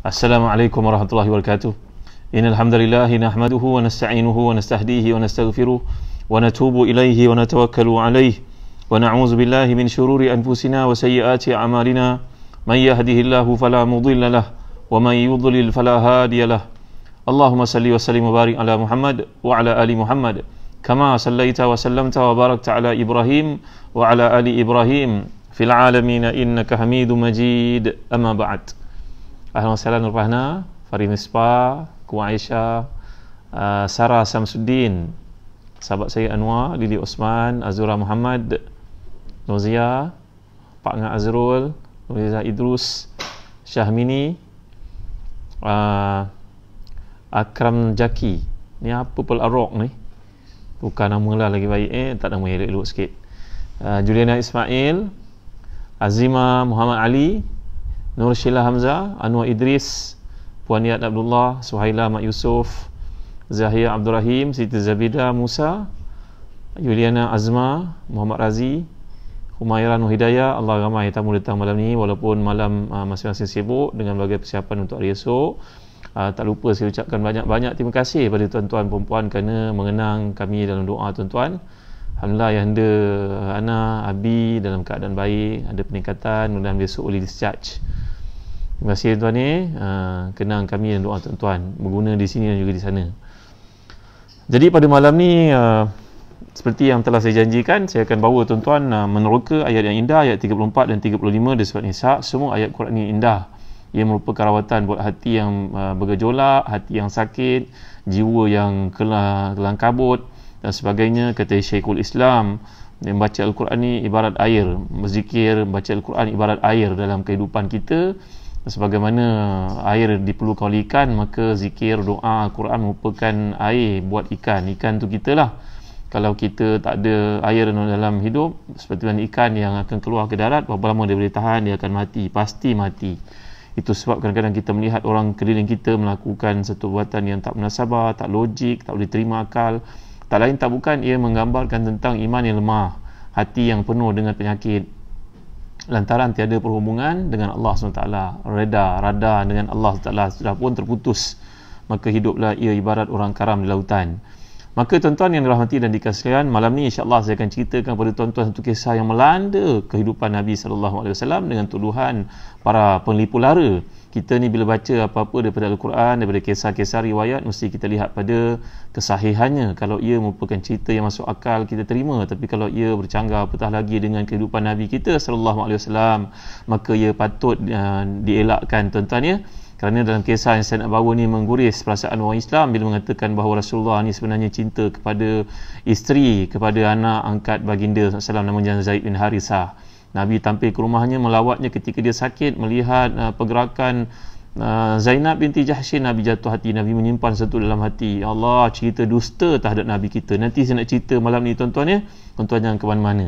Assalamualaikum warahmatullahi wabarakatuh. Innal hamdalillah nahmaduhu wa nasta'inuhu wa nasta'hidihi wa nastaghfiruh wa natubu ilayhi wa natawakkalu alayh wa na'udzu billahi min shururi anfusina wa sayyiati a'malina man yahdihillahu fala mudilla lah wa man yudlil fala hadiya lah. Allahumma salli wa sallim wa barik ala Muhammad wa ala ali Muhammad kama sallaita wa sallamta wa barakta ala Ibrahim wa ala ali Ibrahim fil alamin innaka Hamidum Majid amma ba'd. Ba Ahlan Salam Nur Fahna Farid Nispa Ku Aisyah uh, Sarah Samsuddin Sahabat saya Anwar Lili Osman Azura Muhammad Nozia Pak Ngah Azrul Nozia Idrus Syahmini uh, Akram Jaki Ni apa pula Arok ni Bukan nama lah lagi baik eh Tak nama elok-elok sikit uh, Juliana Ismail Azima Muhammad Ali Nur Sheila Hamzah, Anwar Idris, Puan Yat Abdullah, Suhaila Mak Yusof, Zahir Abdul Rahim, Siti Zabida Musa, Yuliana Azma, Muhammad Razi, Humairan Hidayah, Allah ramai tamu datang malam ni walaupun malam uh, masing-masing sibuk dengan berbagai persiapan untuk hari esok. Uh, tak lupa saya ucapkan banyak-banyak terima kasih kepada tuan-tuan perempuan kerana mengenang kami dalam doa tuan-tuan. Alhamdulillah yang ada uh, Ana, Abi dalam keadaan baik, ada peningkatan, mudah-mudahan besok boleh discharge. Terima kasih tuan ni uh, eh. ah, kenang kami dan doa tuan-tuan berguna di sini dan juga di sana. Jadi pada malam ni ah, seperti yang telah saya janjikan saya akan bawa tuan-tuan uh, meneroka ayat yang indah ayat 34 dan 35 di surat Nisa. Semua ayat Quran ini indah. Ia merupakan rawatan buat hati yang uh, bergejolak, hati yang sakit, jiwa yang kelang kabut dan sebagainya kata Syekhul Islam yang baca Al-Quran ni ibarat air berzikir, baca Al-Quran ibarat air dalam kehidupan kita sebagaimana air diperlukan oleh ikan maka zikir doa Quran merupakan air buat ikan ikan tu kita lah kalau kita tak ada air dalam hidup seperti mana ikan yang akan keluar ke darat berapa lama dia boleh tahan dia akan mati pasti mati itu sebab kadang-kadang kita melihat orang keliling kita melakukan satu buatan yang tak menasabah, tak logik, tak boleh terima akal. Tak lain tak bukan ia menggambarkan tentang iman yang lemah, hati yang penuh dengan penyakit, lantaran tiada perhubungan dengan Allah SWT reda rada dengan Allah SWT sudah pun terputus maka hiduplah ia ibarat orang karam di lautan maka tuan-tuan yang dirahmati dan dikasihkan malam ni insyaAllah saya akan ceritakan kepada tuan-tuan satu kisah yang melanda kehidupan Nabi SAW dengan tuduhan para penglipu lara kita ni bila baca apa-apa daripada Al-Quran, daripada kisah-kisah riwayat, mesti kita lihat pada kesahihannya. Kalau ia merupakan cerita yang masuk akal, kita terima. Tapi kalau ia bercanggah apatah lagi dengan kehidupan Nabi kita SAW, maka ia patut uh, dielakkan tuan-tuan ya. Kerana dalam kisah yang saya nak bawa ni mengguris perasaan orang Islam bila mengatakan bahawa Rasulullah ni sebenarnya cinta kepada isteri, kepada anak angkat baginda SAW nama Zaid bin Harithah. Nabi tampil ke rumahnya melawatnya ketika dia sakit melihat uh, pergerakan uh, Zainab binti Jahshin Nabi jatuh hati Nabi menyimpan satu dalam hati ya Allah cerita dusta terhadap Nabi kita nanti saya nak cerita malam ni tuan-tuan ya tuan-tuan jangan ke mana-mana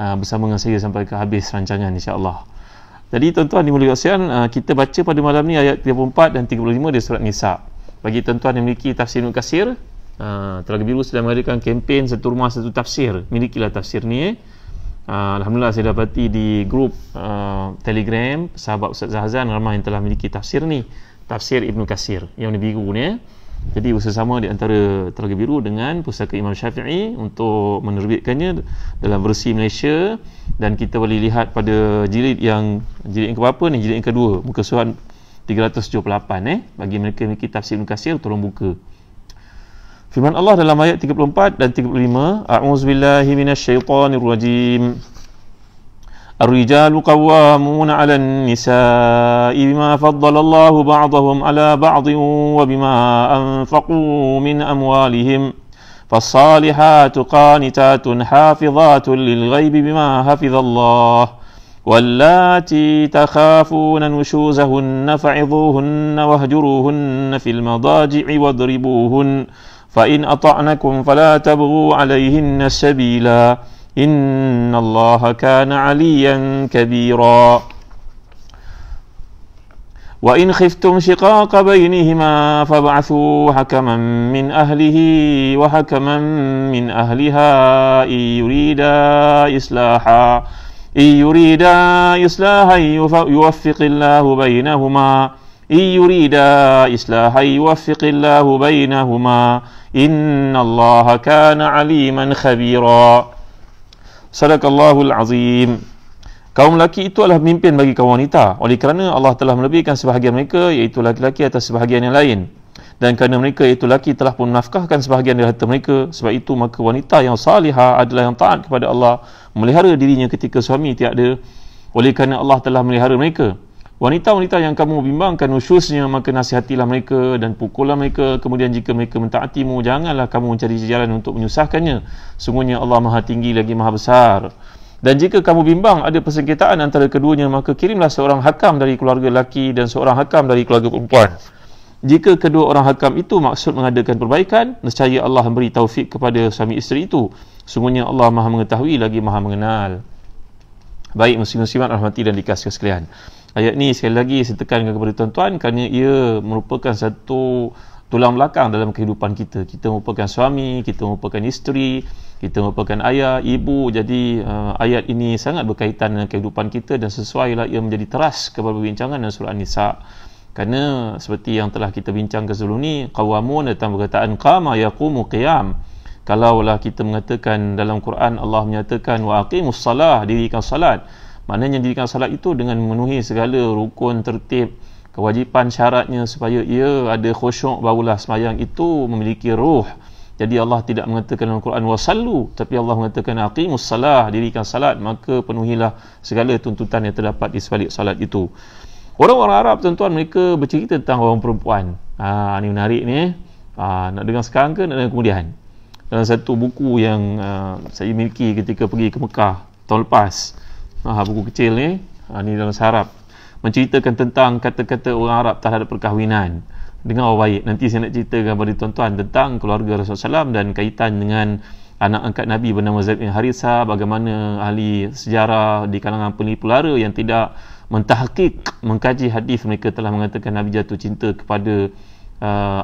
uh, bersama dengan saya sampai ke habis rancangan Allah. jadi tuan-tuan di mulia uh, kita baca pada malam ni ayat 34 dan 35 di surat Nisa bagi tuan-tuan yang memiliki tafsir Nur Kasir uh, Telaga Biru sedang mengadakan kempen satu rumah satu tafsir milikilah tafsir ni eh. Ah, Alhamdulillah saya dapati di grup uh, Telegram sahabat Ustaz Zahzan ramai yang telah memiliki tafsir ni, tafsir Ibnu Kasir yang biru ni ya. Jadi usaha sama di antara Telaga Biru dengan Pusaka Imam Syafi'i untuk menerbitkannya dalam versi Malaysia dan kita boleh lihat pada jilid yang jilid yang keberapa ni jilid yang kedua muka surat 378 eh bagi mereka memiliki tafsir Ibnu Kasir tolong buka. Firman Allah dalam ayat 34 dan 35, A'udzubillahi minasyaitonir rajim. الرجال قوامون على النساء بما فضل الله بعضهم على بعض وبما أنفقوا من أموالهم فالصالحات قانتات حافظات للغيب بما حفظ الله واللاتي تخافون نشوزهن فعظوهن واهجروهن في المضاجع واضربوهن فإن أطعنكم فلا تبغوا عليهن سبيلا إن الله كان عليا كبيرا وإن خفتم شقاق بينهما فابعثوا حكما من أهله وحكما من أهلها إن يريدا إصلاحا إن يريدا إصلاحا يوفق الله بينهما إن يريدا إصلاحا يوفق الله بينهما إن الله كان عليما خبيرا صدق الله العظيم Kaum lelaki itu adalah pemimpin bagi kaum wanita Oleh kerana Allah telah melebihkan sebahagian mereka Iaitu lelaki-lelaki atas sebahagian yang lain Dan kerana mereka iaitu lelaki telah pun menafkahkan sebahagian dari harta mereka Sebab itu maka wanita yang salihah adalah yang taat kepada Allah Melihara dirinya ketika suami tiada Oleh kerana Allah telah melihara mereka Wanita-wanita yang kamu bimbangkan usyusnya, maka nasihatilah mereka dan pukullah mereka. Kemudian jika mereka mentaatimu, janganlah kamu mencari jalan untuk menyusahkannya. Sungguhnya Allah Maha Tinggi lagi Maha Besar. Dan jika kamu bimbang ada persengketaan antara keduanya, maka kirimlah seorang hakam dari keluarga lelaki dan seorang hakam dari keluarga perempuan. Jika kedua orang hakam itu maksud mengadakan perbaikan, nescaya Allah memberi taufik kepada suami isteri itu. Sungguhnya Allah maha mengetahui lagi maha mengenal. Baik muslim-muslimat rahmati dan dikasih sekalian. Ayat ni sekali lagi saya tekankan kepada tuan-tuan kerana ia merupakan satu tulang belakang dalam kehidupan kita. Kita merupakan suami, kita merupakan isteri, kita merupakan ayah, ibu. Jadi uh, ayat ini sangat berkaitan dengan kehidupan kita dan sesuai lah ia menjadi teras kepada perbincangan dalam surah Nisa. Kerana seperti yang telah kita bincangkan sebelum ini, qawamun datang perkataan qama yaqumu qiyam. Kalaulah kita mengatakan dalam Quran Allah menyatakan wa aqimus salah, dirikan salat maknanya dirikan salat itu dengan memenuhi segala rukun tertib kewajipan syaratnya supaya ia ada khusyuk barulah semayang itu memiliki ruh jadi Allah tidak mengatakan dalam Quran wasallu tapi Allah mengatakan aqimus salah dirikan salat maka penuhilah segala tuntutan yang terdapat di sebalik salat itu orang-orang Arab tuan-tuan mereka bercerita tentang orang perempuan ha, ini menarik ni ha, nak dengar sekarang ke nak dengar kemudian dalam satu buku yang uh, saya miliki ketika pergi ke Mekah tahun lepas ha, buku kecil ni ha, ni dalam sarap menceritakan tentang kata-kata orang Arab terhadap perkahwinan dengar orang baik nanti saya nak ceritakan kepada tuan-tuan tentang keluarga Rasulullah SAW dan kaitan dengan anak angkat Nabi bernama Zaid bin Harisa bagaimana ahli sejarah di kalangan penipu lara yang tidak mentahkik mengkaji hadis mereka telah mengatakan Nabi jatuh cinta kepada uh,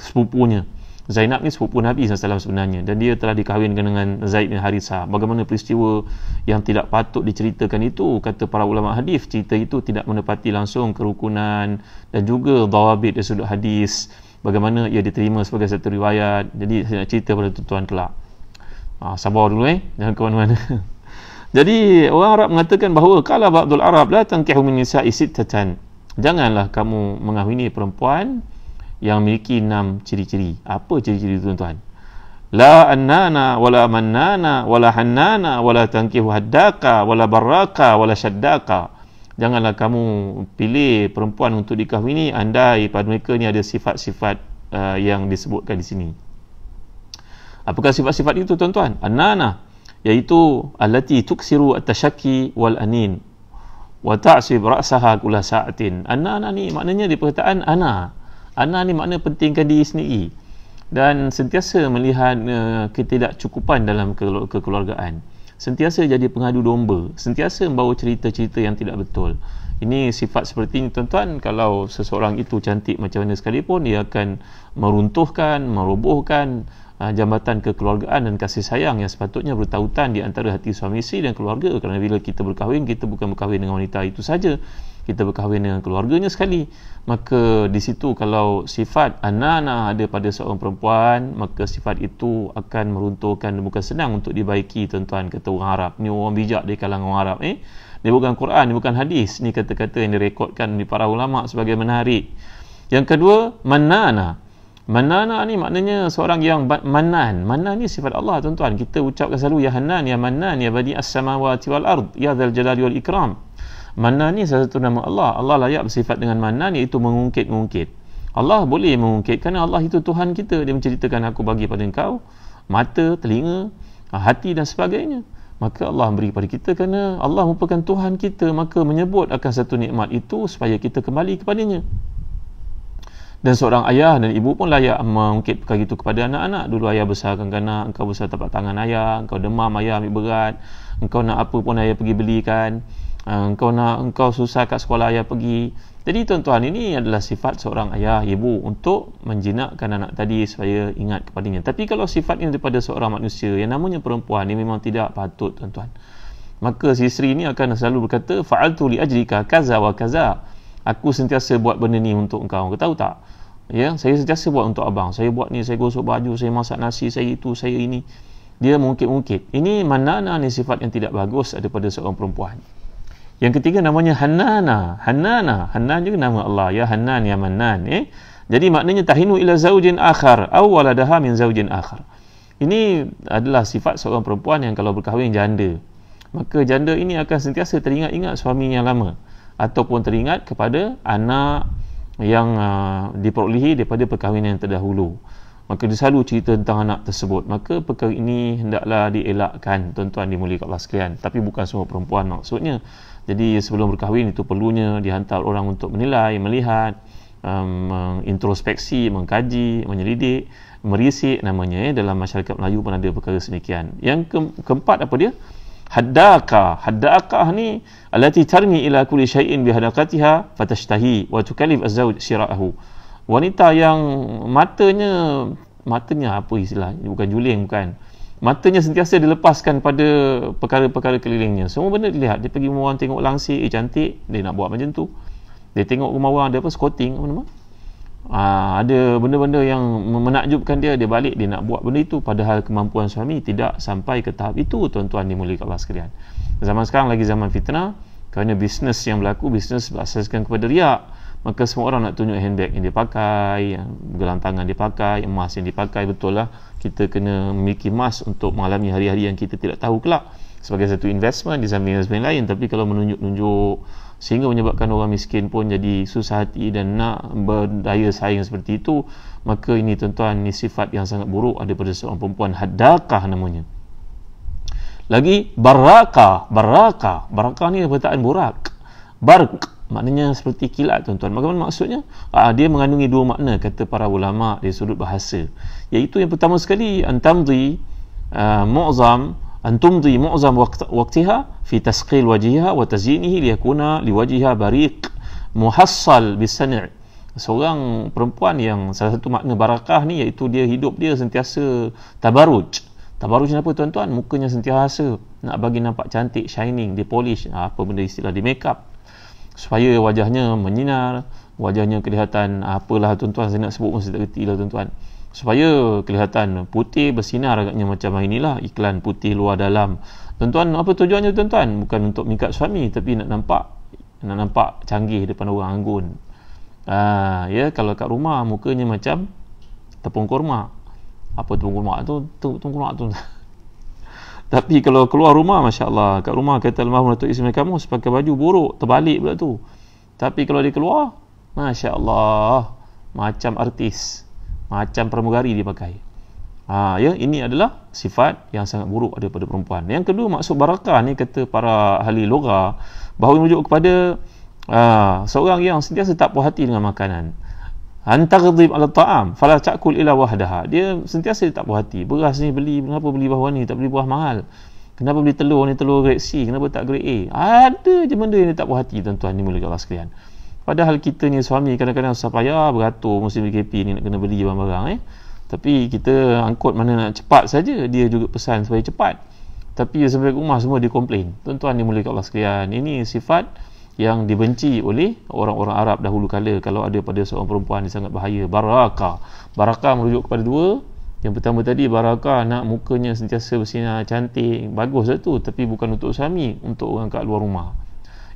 sepupunya Zainab ni sepupu Nabi SAW sebenarnya dan dia telah dikahwinkan dengan Zaid bin Harisah bagaimana peristiwa yang tidak patut diceritakan itu kata para ulama hadis cerita itu tidak menepati langsung kerukunan dan juga dawabit dari sudut hadis bagaimana ia diterima sebagai satu riwayat jadi saya nak cerita pada tuan-tuan kelak ha, sabar dulu eh jangan ke mana-mana jadi orang Arab mengatakan bahawa kalau Abdul Arab la tankihu min nisa'i sittatan janganlah kamu mengahwini perempuan yang memiliki enam ciri-ciri. Apa ciri-ciri itu tuan-tuan? La annana wala mannana wala hannana wala tankihu haddaka wala barraka wala syaddaka. Janganlah kamu pilih perempuan untuk dikahwini andai pada mereka ni ada sifat-sifat uh, yang disebutkan di sini. Apakah sifat-sifat itu tuan-tuan? Annana iaitu allati tuksiru at-tashakki wal anin wa ta'sib ra'saha kula Annana ni maknanya di perkataan ana. Ana ni makna pentingkan diri sendiri dan sentiasa melihat uh, ketidakcukupan dalam kekeluargaan sentiasa jadi pengadu domba sentiasa membawa cerita-cerita yang tidak betul ini sifat seperti ini tuan-tuan kalau seseorang itu cantik macam mana sekalipun dia akan meruntuhkan merobohkan uh, jambatan kekeluargaan dan kasih sayang yang sepatutnya bertautan di antara hati suami isteri dan keluarga kerana bila kita berkahwin kita bukan berkahwin dengan wanita itu saja kita berkahwin dengan keluarganya sekali maka di situ kalau sifat anana ada pada seorang perempuan maka sifat itu akan meruntuhkan dan senang untuk dibaiki tuan-tuan kata orang Arab ni orang bijak di kalangan orang Arab eh ni bukan Quran ni bukan hadis ni kata-kata yang direkodkan di para ulama sebagai menarik yang kedua manana manana ni maknanya seorang yang manan manan ni sifat Allah tuan-tuan kita ucapkan selalu ya hanan ya manan ya badi as-samawati wal ard ya dzal jalali wal ikram mana ni salah satu nama Allah. Allah layak bersifat dengan mana ni itu mengungkit-ungkit. Allah boleh mengungkit kerana Allah itu Tuhan kita. Dia menceritakan aku bagi pada engkau mata, telinga, hati dan sebagainya. Maka Allah beri kepada kita kerana Allah merupakan Tuhan kita. Maka menyebut akan satu nikmat itu supaya kita kembali kepadanya. Dan seorang ayah dan ibu pun layak mengungkit perkara itu kepada anak-anak. Dulu ayah besarkan kanak, engkau besar tapak tangan ayah, engkau demam ayah ambil berat, engkau nak apa pun ayah pergi belikan. Ah, engkau nak engkau susah kat sekolah ayah pergi jadi tuan-tuan ini adalah sifat seorang ayah ibu untuk menjinakkan anak tadi supaya ingat kepadanya tapi kalau sifat ini daripada seorang manusia yang namanya perempuan ini memang tidak patut tuan-tuan maka si isteri ini akan selalu berkata fa'altu li ajrika kaza wa kaza aku sentiasa buat benda ni untuk engkau kau tahu tak ya saya sentiasa buat untuk abang saya buat ni saya gosok baju saya masak nasi saya itu saya ini dia mungkin-mungkin ini mana ni sifat yang tidak bagus daripada seorang perempuan yang ketiga namanya Hanana. Hanana. Hanan juga nama Allah. Ya Hanan, Ya Manan. Eh? Jadi maknanya tahinu ila zaujin akhar. Awaladaha min zaujin akhar. Ini adalah sifat seorang perempuan yang kalau berkahwin janda. Maka janda ini akan sentiasa teringat-ingat suami yang lama. Ataupun teringat kepada anak yang uh, diperolehi daripada perkahwinan yang terdahulu. Maka dia selalu cerita tentang anak tersebut. Maka perkara ini hendaklah dielakkan. Tuan-tuan dimulihkan Allah sekalian. Tapi bukan semua perempuan maksudnya jadi sebelum berkahwin itu perlunya dihantar orang untuk menilai, melihat um, introspeksi, mengkaji menyelidik, merisik namanya eh, dalam masyarakat Melayu pun ada perkara sedemikian, yang ke- keempat apa dia haddaka haddaka ni allati tarmi ila kulli syai'in bi hadaqatiha fatashtahi wa tukallif azwaj shira'ahu wanita yang matanya matanya apa istilah bukan juling bukan matanya sentiasa dilepaskan pada perkara-perkara kelilingnya semua benda dilihat dia pergi rumah orang tengok langsir eh cantik dia nak buat macam tu dia tengok rumah orang ada apa skoting apa nama ha, ada benda-benda yang menakjubkan dia dia balik dia nak buat benda itu padahal kemampuan suami tidak sampai ke tahap itu tuan-tuan dimulikkan Allah sekalian zaman sekarang lagi zaman fitnah kerana bisnes yang berlaku bisnes berasaskan kepada riak maka semua orang nak tunjuk handbag yang dia pakai gelang tangan dia pakai emas yang dipakai betul lah kita kena memiliki mas untuk mengalami hari-hari yang kita tidak tahu kelak sebagai satu investment di samping investment lain tapi kalau menunjuk-nunjuk sehingga menyebabkan orang miskin pun jadi susah hati dan nak berdaya saing seperti itu maka ini tuan-tuan ini sifat yang sangat buruk ada pada seorang perempuan hadakah namanya lagi baraka baraka baraka ni perkataan burak Barak maknanya seperti kilat tuan-tuan bagaimana maksudnya ah, dia mengandungi dua makna kata para ulama di sudut bahasa iaitu yang pertama sekali antamdi uh, mu'zam antumdi mu'zam waqt, waqtiha fi tasqil wajhiha wa tazyinihi liyakuna liwajhiha bariq muhassal bisani' seorang perempuan yang salah satu makna barakah ni iaitu dia hidup dia sentiasa tabaruj tabaruj ni apa tuan-tuan mukanya sentiasa nak bagi nampak cantik shining dia polish ha, apa benda istilah di make up supaya wajahnya menyinar wajahnya kelihatan apalah tuan-tuan saya nak sebut pun saya tak reti lah tuan-tuan supaya kelihatan putih bersinar agaknya macam inilah iklan putih luar dalam tuan-tuan apa tujuannya tuan-tuan bukan untuk mikat suami tapi nak nampak nak nampak canggih depan orang anggun ha, ya kalau kat rumah mukanya macam tepung kurma apa tepung kurma tu tepung kurma tu tapi kalau keluar rumah Masya Allah kat rumah kata almarhum Datuk Ismail kamu pakai baju buruk terbalik pula tu tapi kalau dia keluar Masya Allah macam artis macam pramugari dia pakai ha, ya ini adalah sifat yang sangat buruk daripada perempuan yang kedua maksud barakah ni kata para ahli logha bahawa menunjuk kepada ha, seorang yang sentiasa tak puas hati dengan makanan antaghdib ala ta'am fala ta'kul ila wahdaha dia sentiasa dia tak puas hati beras ni beli kenapa beli bahawa ni tak beli buah mahal kenapa beli telur ni telur grade C kenapa tak grade A ada je benda yang dia tak puas hati tuan-tuan ni mulia Allah sekalian Padahal kita ni suami kadang-kadang susah payah beratur musim PKP ni nak kena beli barang-barang eh. Tapi kita angkut mana nak cepat saja dia juga pesan supaya cepat. Tapi sampai rumah semua dia komplain. Tuan-tuan ni mulia Allah sekalian. Ini sifat yang dibenci oleh orang-orang Arab dahulu kala kalau ada pada seorang perempuan dia sangat bahaya baraka baraka merujuk kepada dua yang pertama tadi baraka nak mukanya sentiasa bersinar cantik bagus lah tu tapi bukan untuk suami untuk orang kat luar rumah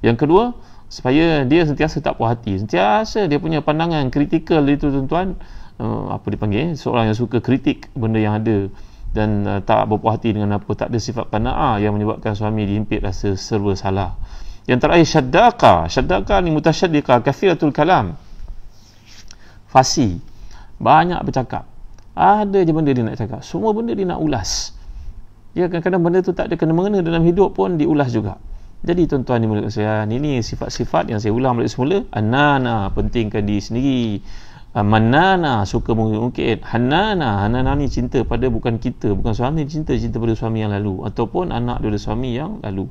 yang kedua supaya dia sentiasa tak puas hati sentiasa dia punya pandangan kritikal itu tuan-tuan uh, apa dipanggil eh, seorang yang suka kritik benda yang ada dan uh, tak berpuas hati dengan apa tak ada sifat pana'ah yang menyebabkan suami dihimpit rasa serba salah yang terakhir syaddaqa syaddaqa ni mutasyaddiqa kafiratul kalam fasi banyak bercakap ada je benda dia nak cakap semua benda dia nak ulas Ya kadang-kadang benda tu tak ada kena-mengena dalam hidup pun diulas juga jadi tuan-tuan di mulut saya, ini sifat-sifat yang saya ulang balik semula. Anana, pentingkan diri sendiri. Ah, Manana, suka mengungkit. Hanana, Hanana ni cinta pada bukan kita. Bukan suami, cinta cinta pada suami yang lalu. Ataupun anak daripada suami yang lalu.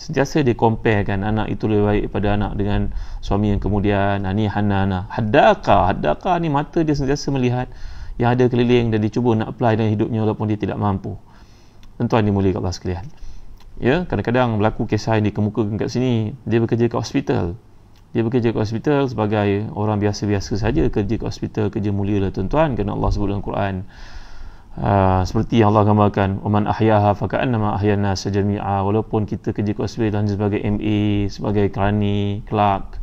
Sentiasa dia compare kan anak itu lebih baik pada anak dengan suami yang kemudian. Ini ah, Hanana. Hadaka, Hadaka ni mata dia sentiasa melihat yang ada keliling dan dia cuba nak apply dalam hidupnya walaupun dia tidak mampu. Tuan-tuan dimulai kat Allah sekalian ya kadang-kadang berlaku kisah yang dikemukakan kat sini dia bekerja kat hospital dia bekerja kat hospital sebagai orang biasa-biasa saja kerja kat hospital kerja mulia lah tuan-tuan kerana Allah sebut dalam Quran uh, seperti yang Allah gambarkan man ahyaha nama ahyana sajami'a walaupun kita kerja kat hospital sebagai MA sebagai kerani clerk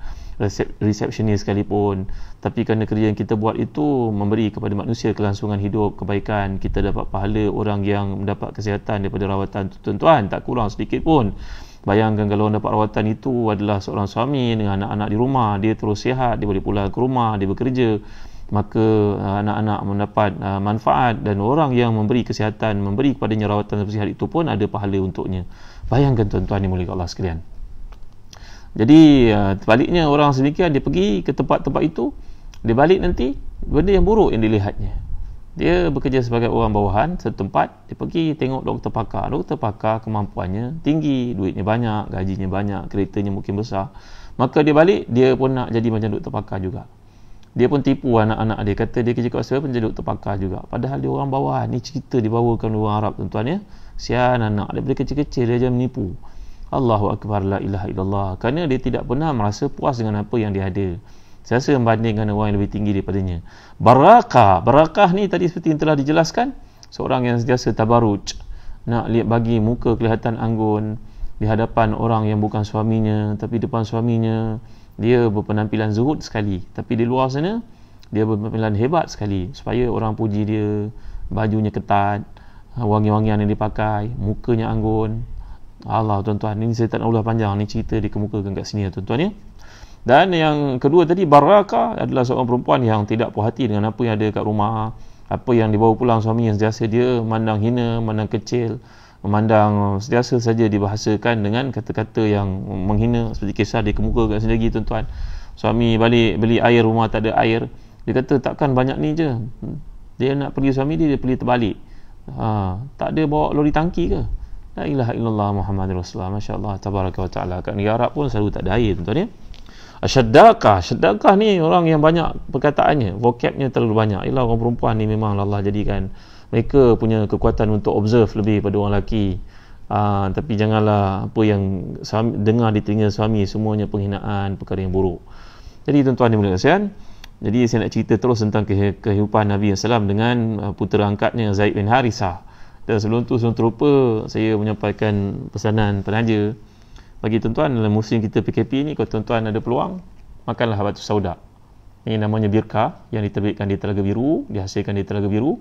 receptionist sekalipun tapi kerana kerja yang kita buat itu memberi kepada manusia kelangsungan hidup kebaikan kita dapat pahala orang yang mendapat kesihatan daripada rawatan tuan-tuan tak kurang sedikit pun Bayangkan kalau orang dapat rawatan itu adalah seorang suami dengan anak-anak di rumah, dia terus sihat, dia boleh pulang ke rumah, dia bekerja, maka uh, anak-anak mendapat uh, manfaat dan orang yang memberi kesihatan, memberi kepadanya rawatan sehat itu pun ada pahala untuknya. Bayangkan tuan-tuan ini mulia Allah sekalian jadi eh, baliknya orang sedemikian dia pergi ke tempat-tempat itu dia balik nanti benda yang buruk yang dilihatnya dia bekerja sebagai orang bawahan setempat dia pergi tengok doktor pakar doktor pakar kemampuannya tinggi duitnya banyak gajinya banyak keretanya mungkin besar maka dia balik dia pun nak jadi macam doktor pakar juga dia pun tipu anak-anak dia kata dia kerja kat sebab pun doktor pakar juga padahal dia orang bawahan ni cerita dibawakan orang Arab tuan-tuan ya sian anak daripada kecil-kecil dia jangan menipu Allahu Akbar la ilaha illallah kerana dia tidak pernah merasa puas dengan apa yang dia ada saya rasa membandingkan orang yang lebih tinggi daripadanya barakah barakah ni tadi seperti yang telah dijelaskan seorang yang sentiasa tabaruj nak lihat bagi muka kelihatan anggun di hadapan orang yang bukan suaminya tapi depan suaminya dia berpenampilan zuhud sekali tapi di luar sana dia berpenampilan hebat sekali supaya orang puji dia bajunya ketat wangi-wangian yang dipakai mukanya anggun Allah tuan-tuan ini saya tak nak ulah panjang ni cerita dikemukakan kat sini lah, tuan-tuan ya dan yang kedua tadi Baraka adalah seorang perempuan yang tidak puas dengan apa yang ada kat rumah apa yang dibawa pulang suami yang sentiasa dia mandang hina mandang kecil memandang uh, sentiasa saja dibahasakan dengan kata-kata yang menghina seperti kisah dikemukakan sini lagi tuan-tuan suami balik beli air rumah tak ada air dia kata takkan banyak ni je hmm. dia nak pergi suami dia dia pergi terbalik ha, tak ada bawa lori tangki ke La ilaha illallah Muhammad Rasulullah Masya Allah Tabaraka wa ta'ala Kat negara pun selalu tak ada air tuan-tuan ya. Asyadakah Asyadakah ni orang yang banyak perkataannya Vocabnya terlalu banyak Ilah orang perempuan ni memang Allah jadikan Mereka punya kekuatan untuk observe lebih pada orang lelaki Aa, ah, Tapi janganlah apa yang suami, dengar di telinga suami Semuanya penghinaan, perkara yang buruk Jadi tuan-tuan ni kasihan Jadi saya nak cerita terus tentang kehidupan Nabi SAW Dengan ah, putera angkatnya Zaid bin Harisah dan sebelum tu sebelum terupa saya menyampaikan pesanan penaja bagi tuan-tuan dalam musim kita PKP ni kalau tuan-tuan ada peluang makanlah batu saudak. Ini namanya birka yang diterbitkan di Telaga Biru, dihasilkan di Telaga Biru.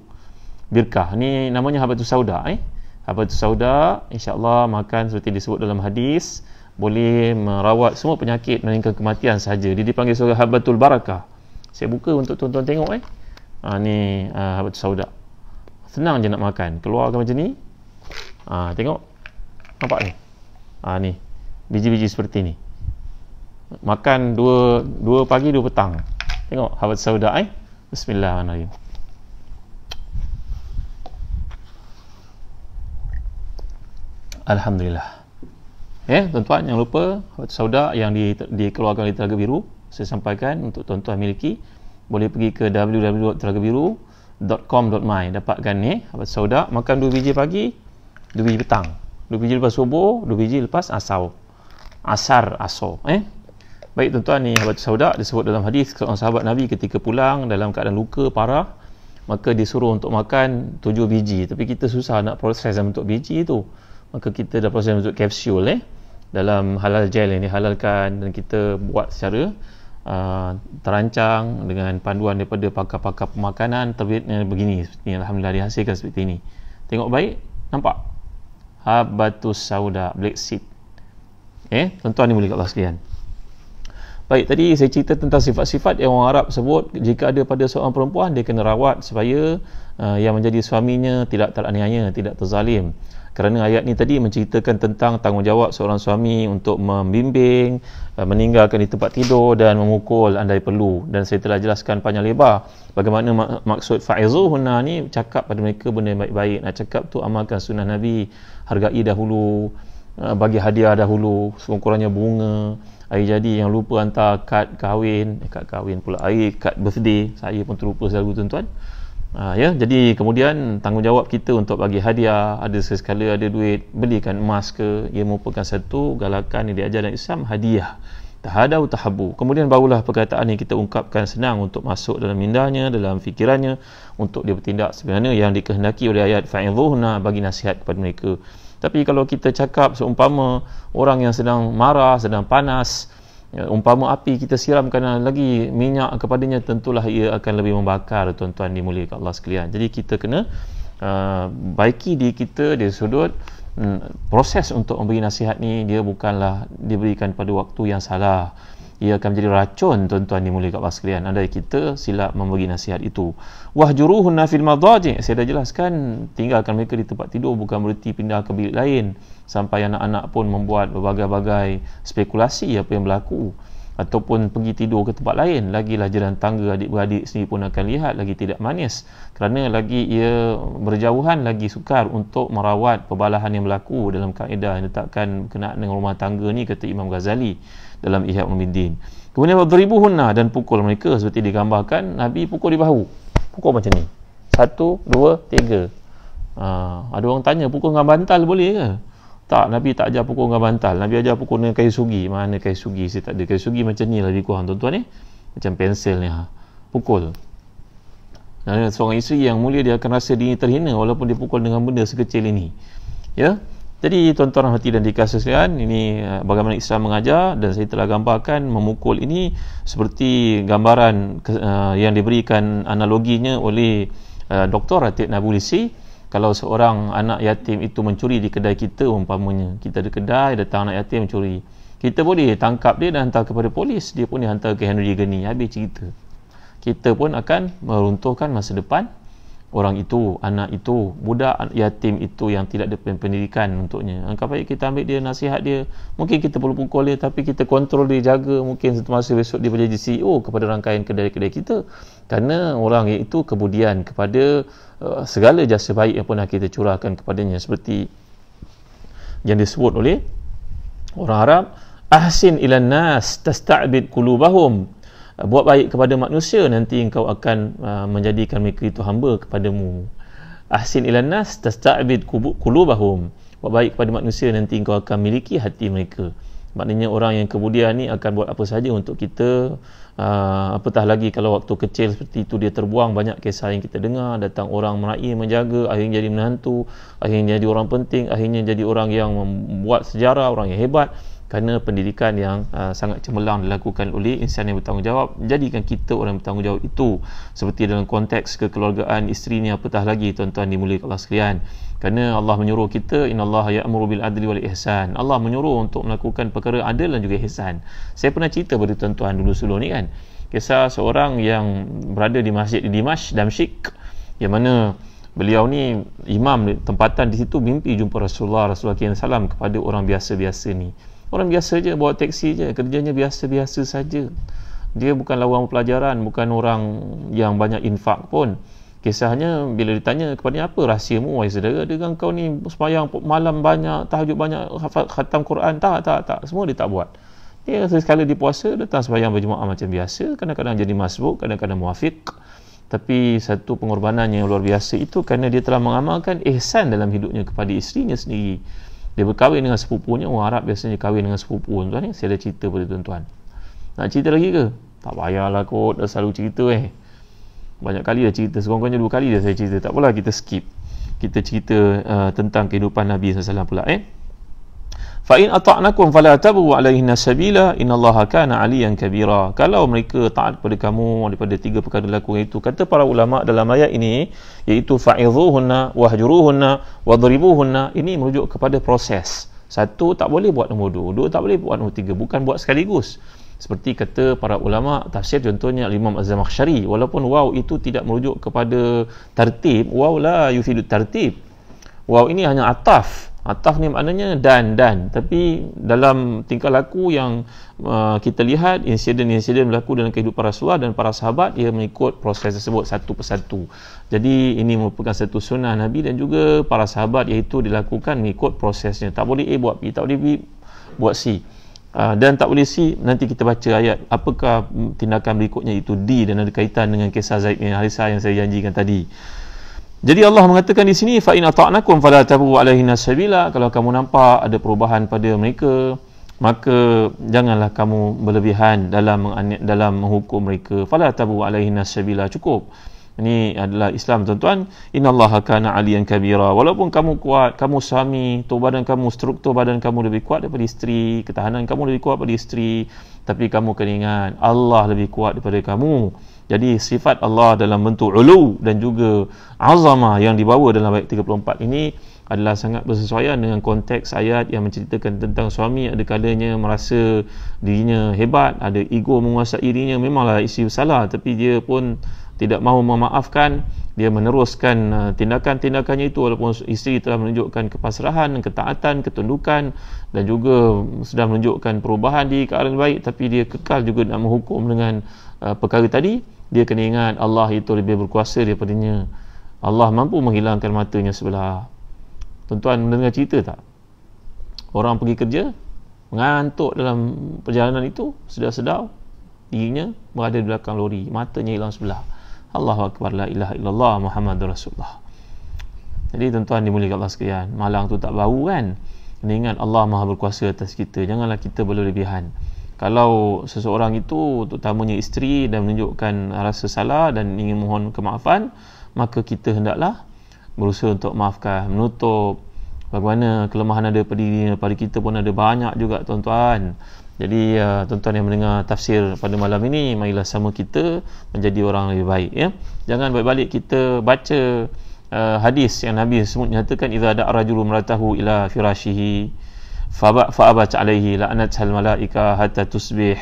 Birka ni namanya habatus sauda eh. Habatus sauda insyaallah makan seperti disebut dalam hadis boleh merawat semua penyakit melainkan kematian saja. Dia dipanggil sebagai habatul baraka. Saya buka untuk tuan-tuan tengok eh. Ha, ni uh, sauda senang je nak makan keluarkan macam ni ha, tengok nampak ni ha, ni biji-biji seperti ni makan dua dua pagi dua petang tengok habat sauda eh bismillahirrahmanirrahim Alhamdulillah eh tuan-tuan jangan lupa habat sauda yang di, dikeluarkan oleh telaga biru saya sampaikan untuk tuan-tuan miliki boleh pergi ke www.telagabiru.com www.sodak.com.my dapatkan ni apa sodak makan 2 biji pagi 2 biji petang 2 biji lepas subuh 2 biji lepas asau asar aso. eh baik tuan-tuan ni sahabat sodak disebut dalam hadis seorang sahabat nabi ketika pulang dalam keadaan luka parah maka disuruh untuk makan 7 biji tapi kita susah nak proses untuk biji tu maka kita dah proses untuk kapsul eh dalam halal gel ini halalkan dan kita buat secara Uh, terancang dengan panduan daripada pakar-pakar pemakanan terbitnya begini Ini Alhamdulillah dihasilkan seperti ini tengok baik nampak Habatus Sauda Black Seed eh tuan-tuan ni boleh kat sekalian baik tadi saya cerita tentang sifat-sifat yang orang Arab sebut jika ada pada seorang perempuan dia kena rawat supaya uh, yang menjadi suaminya tidak teraniaya tidak terzalim kerana ayat ni tadi menceritakan tentang tanggungjawab seorang suami untuk membimbing eh, meninggalkan di tempat tidur dan memukul andai perlu dan saya telah jelaskan panjang lebar bagaimana mak- maksud fa'izuhunna ni cakap pada mereka benda baik-baik nak cakap tu amalkan sunnah Nabi hargai dahulu eh, bagi hadiah dahulu sekurang-kurangnya bunga air jadi yang lupa hantar kad kahwin eh, kad kahwin pula air kad birthday saya pun terlupa selalu tuan-tuan Uh, ya, jadi kemudian tanggungjawab kita untuk bagi hadiah, ada sesekala ada duit, belikan emas ke, ia merupakan satu galakan yang diajar dan Islam hadiah. Tahadau utahabu. Kemudian barulah perkataan yang kita ungkapkan senang untuk masuk dalam mindanya, dalam fikirannya untuk dia bertindak sebenarnya yang dikehendaki oleh ayat fa'idhuhna bagi nasihat kepada mereka. Tapi kalau kita cakap seumpama orang yang sedang marah, sedang panas, Ya, umpama api kita siramkan lagi minyak kepadanya tentulah ia akan lebih membakar tuan-tuan dimuliakan Allah sekalian. Jadi kita kena uh, baiki diri kita di sudut hmm, proses untuk memberi nasihat ni dia bukanlah diberikan pada waktu yang salah. Ia akan menjadi racun tuan-tuan dimuliakan Allah sekalian. Andai kita silap memberi nasihat itu. Wahjuruhunna fil madajik. Saya dah jelaskan tinggalkan mereka di tempat tidur bukan berarti pindah ke bilik lain sampai anak-anak pun membuat berbagai-bagai spekulasi apa yang berlaku ataupun pergi tidur ke tempat lain lagilah jiran tangga adik-beradik sendiri pun akan lihat lagi tidak manis kerana lagi ia berjauhan lagi sukar untuk merawat perbalahan yang berlaku dalam kaedah yang letakkan kena dengan rumah tangga ni kata Imam Ghazali dalam Ihya Ulumuddin kemudian waktu ribu hunna dan pukul mereka seperti digambarkan Nabi pukul di bahu pukul macam ni satu, dua, tiga ha, ada orang tanya pukul dengan bantal boleh ke? Tak, Nabi tak ajar pukul dengan bantal. Nabi ajar pukul dengan kayu sugi. Mana kayu sugi? Saya tak ada. Kayu sugi macam ni lebih kurang tuan-tuan ni. Macam pensel ni. Ha. Pukul. Dan seorang isteri yang mulia dia akan rasa diri terhina walaupun dia pukul dengan benda sekecil ini. Ya, jadi tuan-tuan hati dan dikasih sekalian ini eh, bagaimana Islam mengajar dan saya telah gambarkan memukul ini seperti gambaran uh, yang diberikan analoginya oleh uh, eh, Dr. Ratib Nabulisi kalau seorang anak yatim itu mencuri di kedai kita umpamanya kita ada kedai datang anak yatim mencuri kita boleh tangkap dia dan hantar kepada polis dia pun dihantar ke Henry Geni habis cerita kita pun akan meruntuhkan masa depan orang itu, anak itu, budak yatim itu yang tidak ada pendidikan untuknya. Angkat ah, baik kita ambil dia nasihat dia. Mungkin kita perlu pukul dia tapi kita kontrol dia jaga mungkin semasa besok dia menjadi CEO kepada rangkaian kedai-kedai kita. Karena orang itu kemudian kepada uh, segala jasa baik yang pernah kita curahkan kepadanya seperti yang disebut oleh orang Arab ahsin ilan nas tasta'bid qulubahum Ah, buat baik kepada manusia nanti engkau akan ah, menjadikan mereka itu hamba kepadamu ahsin ilan nas tasta'bid kulubahum. buat baik kepada manusia nanti engkau akan miliki hati mereka maknanya orang yang kemudian ni akan buat apa saja untuk kita uh, apatah lagi kalau waktu kecil seperti itu dia terbuang banyak kisah yang kita dengar datang orang meraih menjaga akhirnya jadi menantu akhirnya jadi orang penting akhirnya jadi orang yang membuat sejarah orang yang hebat kerana pendidikan yang uh, sangat cemerlang dilakukan oleh insan yang bertanggungjawab jadikan kita orang bertanggungjawab itu seperti dalam konteks kekeluargaan isteri ni apatah lagi tuan-tuan dimulai Allah sekalian kerana Allah menyuruh kita innallaha ya'muru bil adli wal ihsan Allah menyuruh untuk melakukan perkara adil dan juga ihsan saya pernah cerita pada tuan-tuan dulu sebelum ni kan kisah seorang yang berada di masjid di Dimash Damsyik yang mana beliau ni imam tempatan di situ mimpi jumpa Rasulullah Rasulullah SAW kepada orang biasa-biasa ni orang biasa je bawa teksi je kerjanya biasa-biasa saja dia bukan orang pelajaran bukan orang yang banyak infak pun kisahnya bila ditanya kepada dia apa rahsiamu wahai saudara dengan kau ni semayang malam banyak tahajud banyak khatam Quran tak tak tak semua dia tak buat dia sekali di puasa datang semayang berjemaah macam biasa kadang-kadang jadi masbuk kadang-kadang muafiq tapi satu pengorbanan yang luar biasa itu kerana dia telah mengamalkan ihsan dalam hidupnya kepada isterinya sendiri dia berkahwin dengan sepupunya orang Arab biasanya kahwin dengan sepupu tuan-tuan eh, saya ada cerita pada tuan-tuan nak cerita lagi ke? tak payahlah kot dah selalu cerita eh banyak kali dah cerita sekurang-kurangnya dua kali dah saya cerita tak apalah kita skip kita cerita uh, tentang kehidupan Nabi SAW pula eh Fa in ata'nakum fala tabu alaihinna sabila inna Allaha kana aliyan kabira. Kalau mereka taat kepada kamu daripada tiga perkara lakukan itu kata para ulama dalam ayat ini iaitu fa'idhuhunna wahjuruhunna wadribuhunna ini merujuk kepada proses. Satu tak boleh buat nombor dua, dua tak boleh buat nombor tiga, bukan buat sekaligus. Seperti kata para ulama tafsir contohnya Imam Az-Zamakhsyari walaupun waw itu tidak merujuk kepada tertib, waw la yufidu tertib. Waw ini hanya ataf Ataf ni maknanya dan dan tapi dalam tingkah laku yang uh, kita lihat insiden-insiden berlaku dalam kehidupan para rasul dan para sahabat ia mengikut proses tersebut satu persatu. Jadi ini merupakan satu sunnah Nabi dan juga para sahabat iaitu dilakukan mengikut prosesnya. Tak boleh A buat B, tak boleh B buat C. Uh, dan tak boleh C. nanti kita baca ayat apakah hmm, tindakan berikutnya itu D dan ada kaitan dengan kisah Zaid bin Harisah yang saya janjikan tadi jadi Allah mengatakan di sini fa in ata'nakum fala tabu alaihi nasabila kalau kamu nampak ada perubahan pada mereka maka janganlah kamu berlebihan dalam dalam menghukum mereka fala tabu alaihi nasabila cukup ini adalah Islam tuan-tuan innallaha kana aliyan kabira walaupun kamu kuat kamu suami tubuh badan kamu struktur badan kamu lebih kuat daripada isteri ketahanan kamu lebih kuat daripada isteri tapi kamu kena ingat Allah lebih kuat daripada kamu jadi sifat Allah dalam bentuk ulu dan juga azamah yang dibawa dalam ayat 34 ini adalah sangat bersesuaian dengan konteks ayat yang menceritakan tentang suami ada kalanya merasa dirinya hebat, ada ego menguasai dirinya memanglah isi salah tapi dia pun tidak mahu memaafkan dia meneruskan uh, tindakan-tindakannya itu walaupun isteri telah menunjukkan kepasrahan, ketaatan, ketundukan dan juga sudah menunjukkan perubahan di ke baik tapi dia kekal juga nak menghukum dengan uh, perkara tadi dia kena ingat Allah itu lebih berkuasa daripadanya Allah mampu menghilangkan matanya sebelah tuan-tuan mendengar cerita tak? orang pergi kerja mengantuk dalam perjalanan itu sedar-sedar dirinya berada di belakang lori matanya hilang sebelah Allahu Akbar la ilaha illallah Muhammadur Rasulullah jadi tuan-tuan dimulihkan Allah sekalian malang tu tak bau kan kena ingat Allah maha berkuasa atas kita janganlah kita berlebihan kalau seseorang itu terutamanya isteri dan menunjukkan rasa salah dan ingin mohon kemaafan maka kita hendaklah berusaha untuk maafkan menutup bagaimana kelemahan ada pada diri pada kita pun ada banyak juga tuan-tuan jadi uh, tuan-tuan yang mendengar tafsir pada malam ini marilah sama kita menjadi orang lebih baik ya jangan balik-balik kita baca uh, hadis yang Nabi sebut nyatakan idza da'a rajulu maratahu ila firashihi fa'abat alaihi la'anat hal malaika hatta tusbih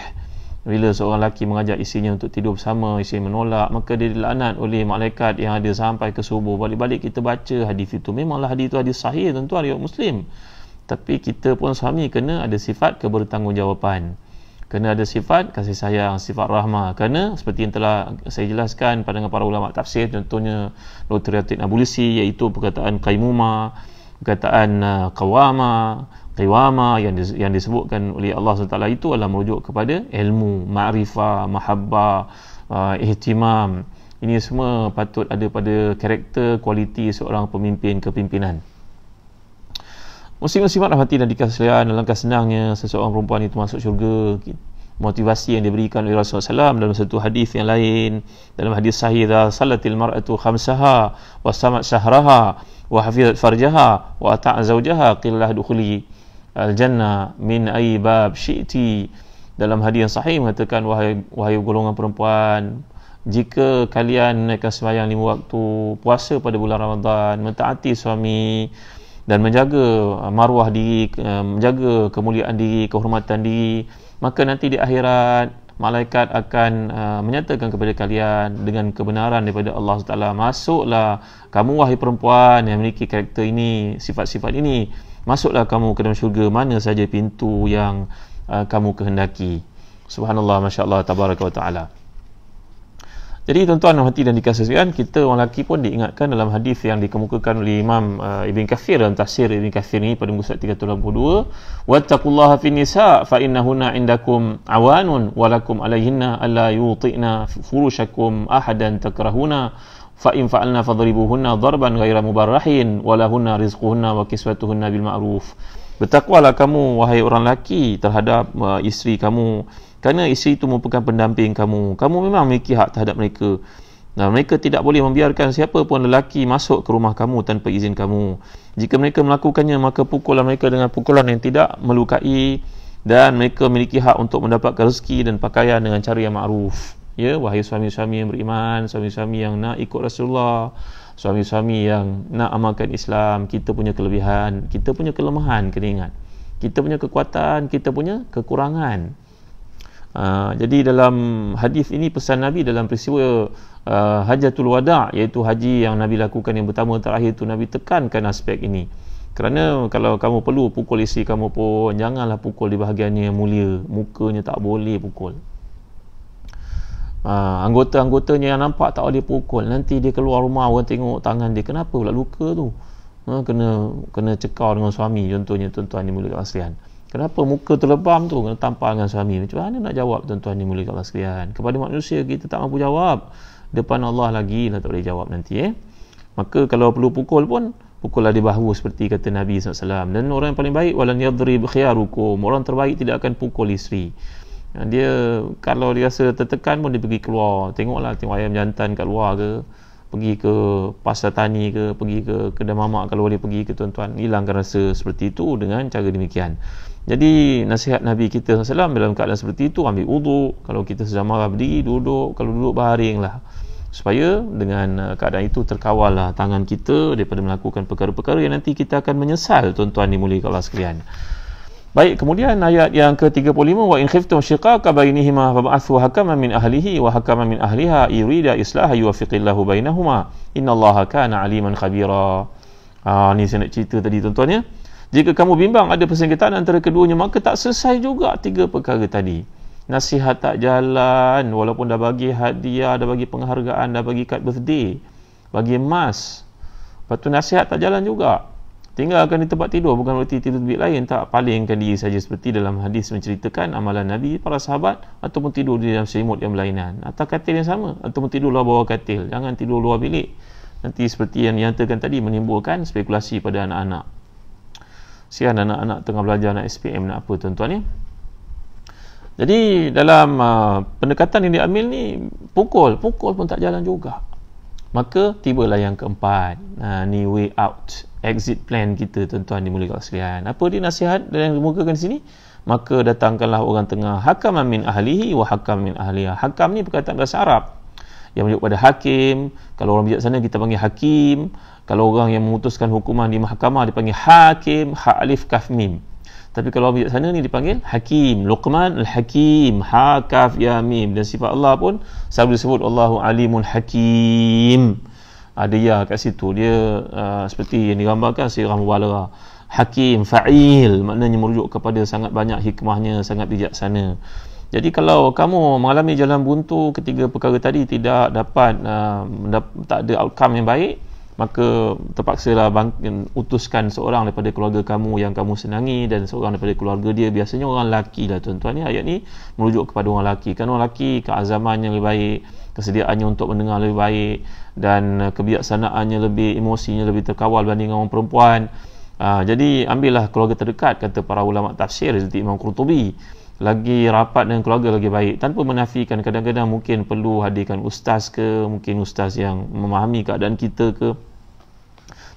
bila seorang lelaki mengajak isinya untuk tidur bersama isinya menolak maka dia dilaknat oleh malaikat yang ada sampai ke subuh balik-balik kita baca hadis itu memanglah hadis itu hadis sahih tentu ada muslim tapi kita pun suami kena ada sifat kebertanggungjawapan kena ada sifat kasih sayang sifat rahmah kerana seperti yang telah saya jelaskan pada para ulama tafsir contohnya Lutriatik Nabulisi iaitu perkataan Qaimuma perkataan uh, Qawama qiwama yang yang disebutkan oleh Allah SWT itu adalah merujuk kepada ilmu, ma'rifah, mahabbah, uh, ihtimam. Ini semua patut ada pada karakter, kualiti seorang pemimpin, kepimpinan. Muslim-muslim rahmati dan dikasihan langkah senangnya seseorang perempuan itu masuk syurga motivasi yang diberikan oleh Rasulullah SAW dalam satu hadis yang lain dalam hadis sahih dah salatil mar'atu khamsaha wa samat sahraha wa hafizat farjaha wa ata'a zawjaha qillah dukhuli al-jannah min aibab bab syi'ti dalam hadis yang sahih mengatakan wahai wahai golongan perempuan jika kalian menaikkan semayang lima waktu puasa pada bulan Ramadan mentaati suami dan menjaga uh, maruah diri uh, menjaga kemuliaan diri kehormatan diri maka nanti di akhirat malaikat akan uh, menyatakan kepada kalian dengan kebenaran daripada Allah Subhanahu taala masuklah kamu wahai perempuan yang memiliki karakter ini sifat-sifat ini masuklah kamu ke dalam syurga mana saja pintu yang uh, kamu kehendaki subhanallah masyaallah tabaraka wa taala jadi tuan-tuan dan hati dan dikasih sekalian kita orang lelaki pun diingatkan dalam hadis yang dikemukakan oleh Imam uh, Ibn Kathir dalam tafsir Ibn Kathir ni pada muka surat 382 wattaqullaha fi nisa fa innahunna indakum awanun walakum alayhinna alla yuti'na furushakum ahadan takrahuna fa in fa'alna fadribuhunna darban ghaira mubarrahin walahunna rizquhunna wa kiswatuhunna bil ma'ruf bertakwalah kamu wahai orang laki, terhadap uh, isteri kamu kerana isteri itu merupakan pendamping kamu kamu memang memiliki hak terhadap mereka dan mereka tidak boleh membiarkan siapa pun lelaki masuk ke rumah kamu tanpa izin kamu jika mereka melakukannya maka pukullah mereka dengan pukulan yang tidak melukai dan mereka memiliki hak untuk mendapatkan rezeki dan pakaian dengan cara yang makruf ya wahai suami-suami yang beriman suami-suami yang nak ikut Rasulullah suami-suami yang nak amalkan Islam kita punya kelebihan kita punya kelemahan kena ingat kita punya kekuatan kita punya kekurangan Uh, jadi dalam hadis ini pesan Nabi dalam peristiwa uh, Hajatul Wada iaitu haji yang Nabi lakukan yang pertama terakhir itu Nabi tekankan aspek ini. Kerana kalau kamu perlu pukul isteri kamu pun janganlah pukul di bahagian yang mulia, mukanya tak boleh pukul. Ha, anggota-anggotanya yang nampak tak boleh pukul nanti dia keluar rumah orang tengok tangan dia kenapa pula luka tu ha, kena kena cekau dengan suami contohnya tuan-tuan di mulia kelasrian kenapa muka terlebam tu kena tampar dengan suami macam mana nak jawab tuan-tuan di mulia kelasrian kepada manusia kita tak mampu jawab depan Allah lagi lah tak boleh jawab nanti eh maka kalau perlu pukul pun pukullah di bahu seperti kata Nabi SAW dan orang yang paling baik walan yadrib khiyarukum orang terbaik tidak akan pukul isteri Ha, dia kalau dia rasa tertekan pun dia pergi keluar tengoklah tengok ayam jantan kat luar ke pergi ke pasar tani ke pergi ke kedai mamak kalau boleh pergi ke tuan-tuan hilangkan rasa seperti itu dengan cara demikian jadi nasihat Nabi kita SAW dalam keadaan seperti itu ambil uduk kalau kita sedang marah berdiri duduk kalau duduk baringlah supaya dengan uh, keadaan itu terkawal lah tangan kita daripada melakukan perkara-perkara yang nanti kita akan menyesal tuan-tuan dimulihkan Allah sekalian Baik, kemudian ayat yang ke-35 wa in khiftum shiqaqa bainihima fab'athu hakaman min ahlihi wa hakaman min ahliha yurida islaha yuwaffiqillahu bainahuma innallaha kana aliman khabira. Ah ni saya nak cerita tadi tuan-tuan ya. Jika kamu bimbang ada persengketaan antara keduanya maka tak selesai juga tiga perkara tadi. Nasihat tak jalan walaupun dah bagi hadiah, dah bagi penghargaan, dah bagi kad birthday, bagi emas. Lepas tu nasihat tak jalan juga. Tinggal akan di tempat tidur bukan berarti tidur tempat lain tak palingkan dia saja seperti dalam hadis menceritakan amalan Nabi para sahabat ataupun tidur di dalam selimut yang berlainan atau katil yang sama ataupun tidur luar bawah katil jangan tidur luar bilik nanti seperti yang nyatakan tadi menimbulkan spekulasi pada anak-anak sian anak-anak tengah belajar nak SPM nak apa tuan-tuan ya jadi dalam uh, pendekatan yang diambil ni pukul pukul pun tak jalan juga maka tibalah yang keempat ha, ni way out exit plan kita tuan-tuan di mulia kawasan apa dia nasihat dan yang dimukakan di sini maka datangkanlah orang tengah hakam min ahlihi wa hakam min ahliha hakam ni perkataan bahasa Arab yang menunjuk pada hakim kalau orang bijak sana kita panggil hakim kalau orang yang memutuskan hukuman di mahkamah dipanggil hakim Haalif alif kaf mim tapi kalau bijak sana ni dipanggil Hakim, Luqman Al-Hakim, Hakaf Ya Mim dan sifat Allah pun selalu disebut Allahu Alimun Hakim. Ada ya kat situ dia uh, seperti yang digambarkan si Ramwala. Hakim, Fa'il maknanya merujuk kepada sangat banyak hikmahnya, sangat bijaksana. Jadi kalau kamu mengalami jalan buntu ketiga perkara tadi tidak dapat uh, tak ada outcome yang baik, maka terpaksalah bang, utuskan seorang daripada keluarga kamu yang kamu senangi dan seorang daripada keluarga dia biasanya orang lelaki lah tuan-tuan ni ayat ni merujuk kepada orang lelaki kan orang lelaki keazaman yang lebih baik kesediaannya untuk mendengar lebih baik dan eh, kebiasaannya lebih emosinya lebih terkawal berbanding orang perempuan Aa, ah, jadi ambillah keluarga terdekat kata para ulama tafsir seperti Imam Qurtubi lagi rapat dengan keluarga lagi baik tanpa menafikan kadang-kadang mungkin perlu hadirkan ustaz ke mungkin ustaz yang memahami keadaan kita ke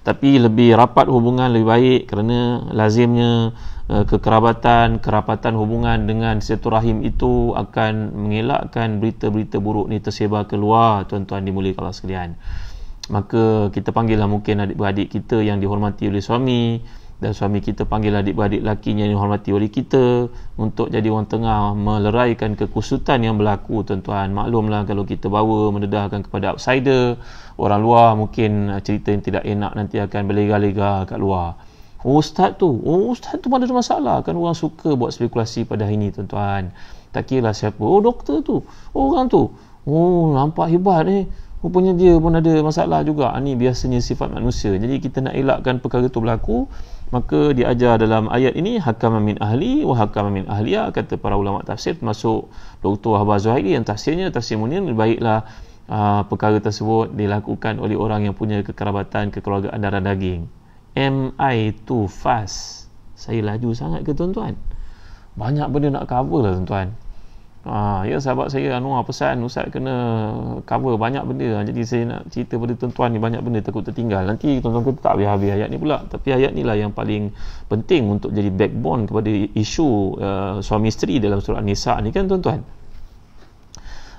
tapi lebih rapat hubungan lebih baik kerana lazimnya uh, kekerabatan kerapatan hubungan dengan seturahim itu akan mengelakkan berita-berita buruk ni tersebar keluar tuan-tuan dimulihkan Allah sekalian maka kita panggil lah mungkin adik-beradik kita yang dihormati oleh suami dan suami kita panggil adik-beradik lakinya yang dihormati oleh kita untuk jadi orang tengah meleraikan kekusutan yang berlaku tuan-tuan maklumlah kalau kita bawa mendedahkan kepada outsider orang luar mungkin uh, cerita yang tidak enak nanti akan berlega-lega kat luar oh ustaz tu oh ustaz tu mana ada masalah kan orang suka buat spekulasi pada hari ni tuan-tuan tak kira lah siapa oh doktor tu oh orang tu oh nampak hebat ni eh. Rupanya dia pun ada masalah juga. Ini ah, biasanya sifat manusia. Jadi kita nak elakkan perkara itu berlaku. Maka diajar dalam ayat ini, Hakam min ahli wa hakam min ahliya, kata para ulama tafsir, termasuk Dr. Wahab Zuhairi yang tafsirnya, tafsir munir, baiklah aa, ah, perkara tersebut dilakukan oleh orang yang punya kekerabatan kekeluargaan darah daging am I too fast saya laju sangat ke tuan-tuan banyak benda nak cover lah tuan-tuan ha, ya sahabat saya Anwar pesan Ustaz kena cover banyak benda ah, jadi saya nak cerita pada tuan-tuan ni banyak benda takut tertinggal nanti tuan-tuan kata tak habis-habis ayat ni pula tapi ayat ni lah yang paling penting untuk jadi backbone kepada isu uh, suami isteri dalam surat Nisa ni kan tuan-tuan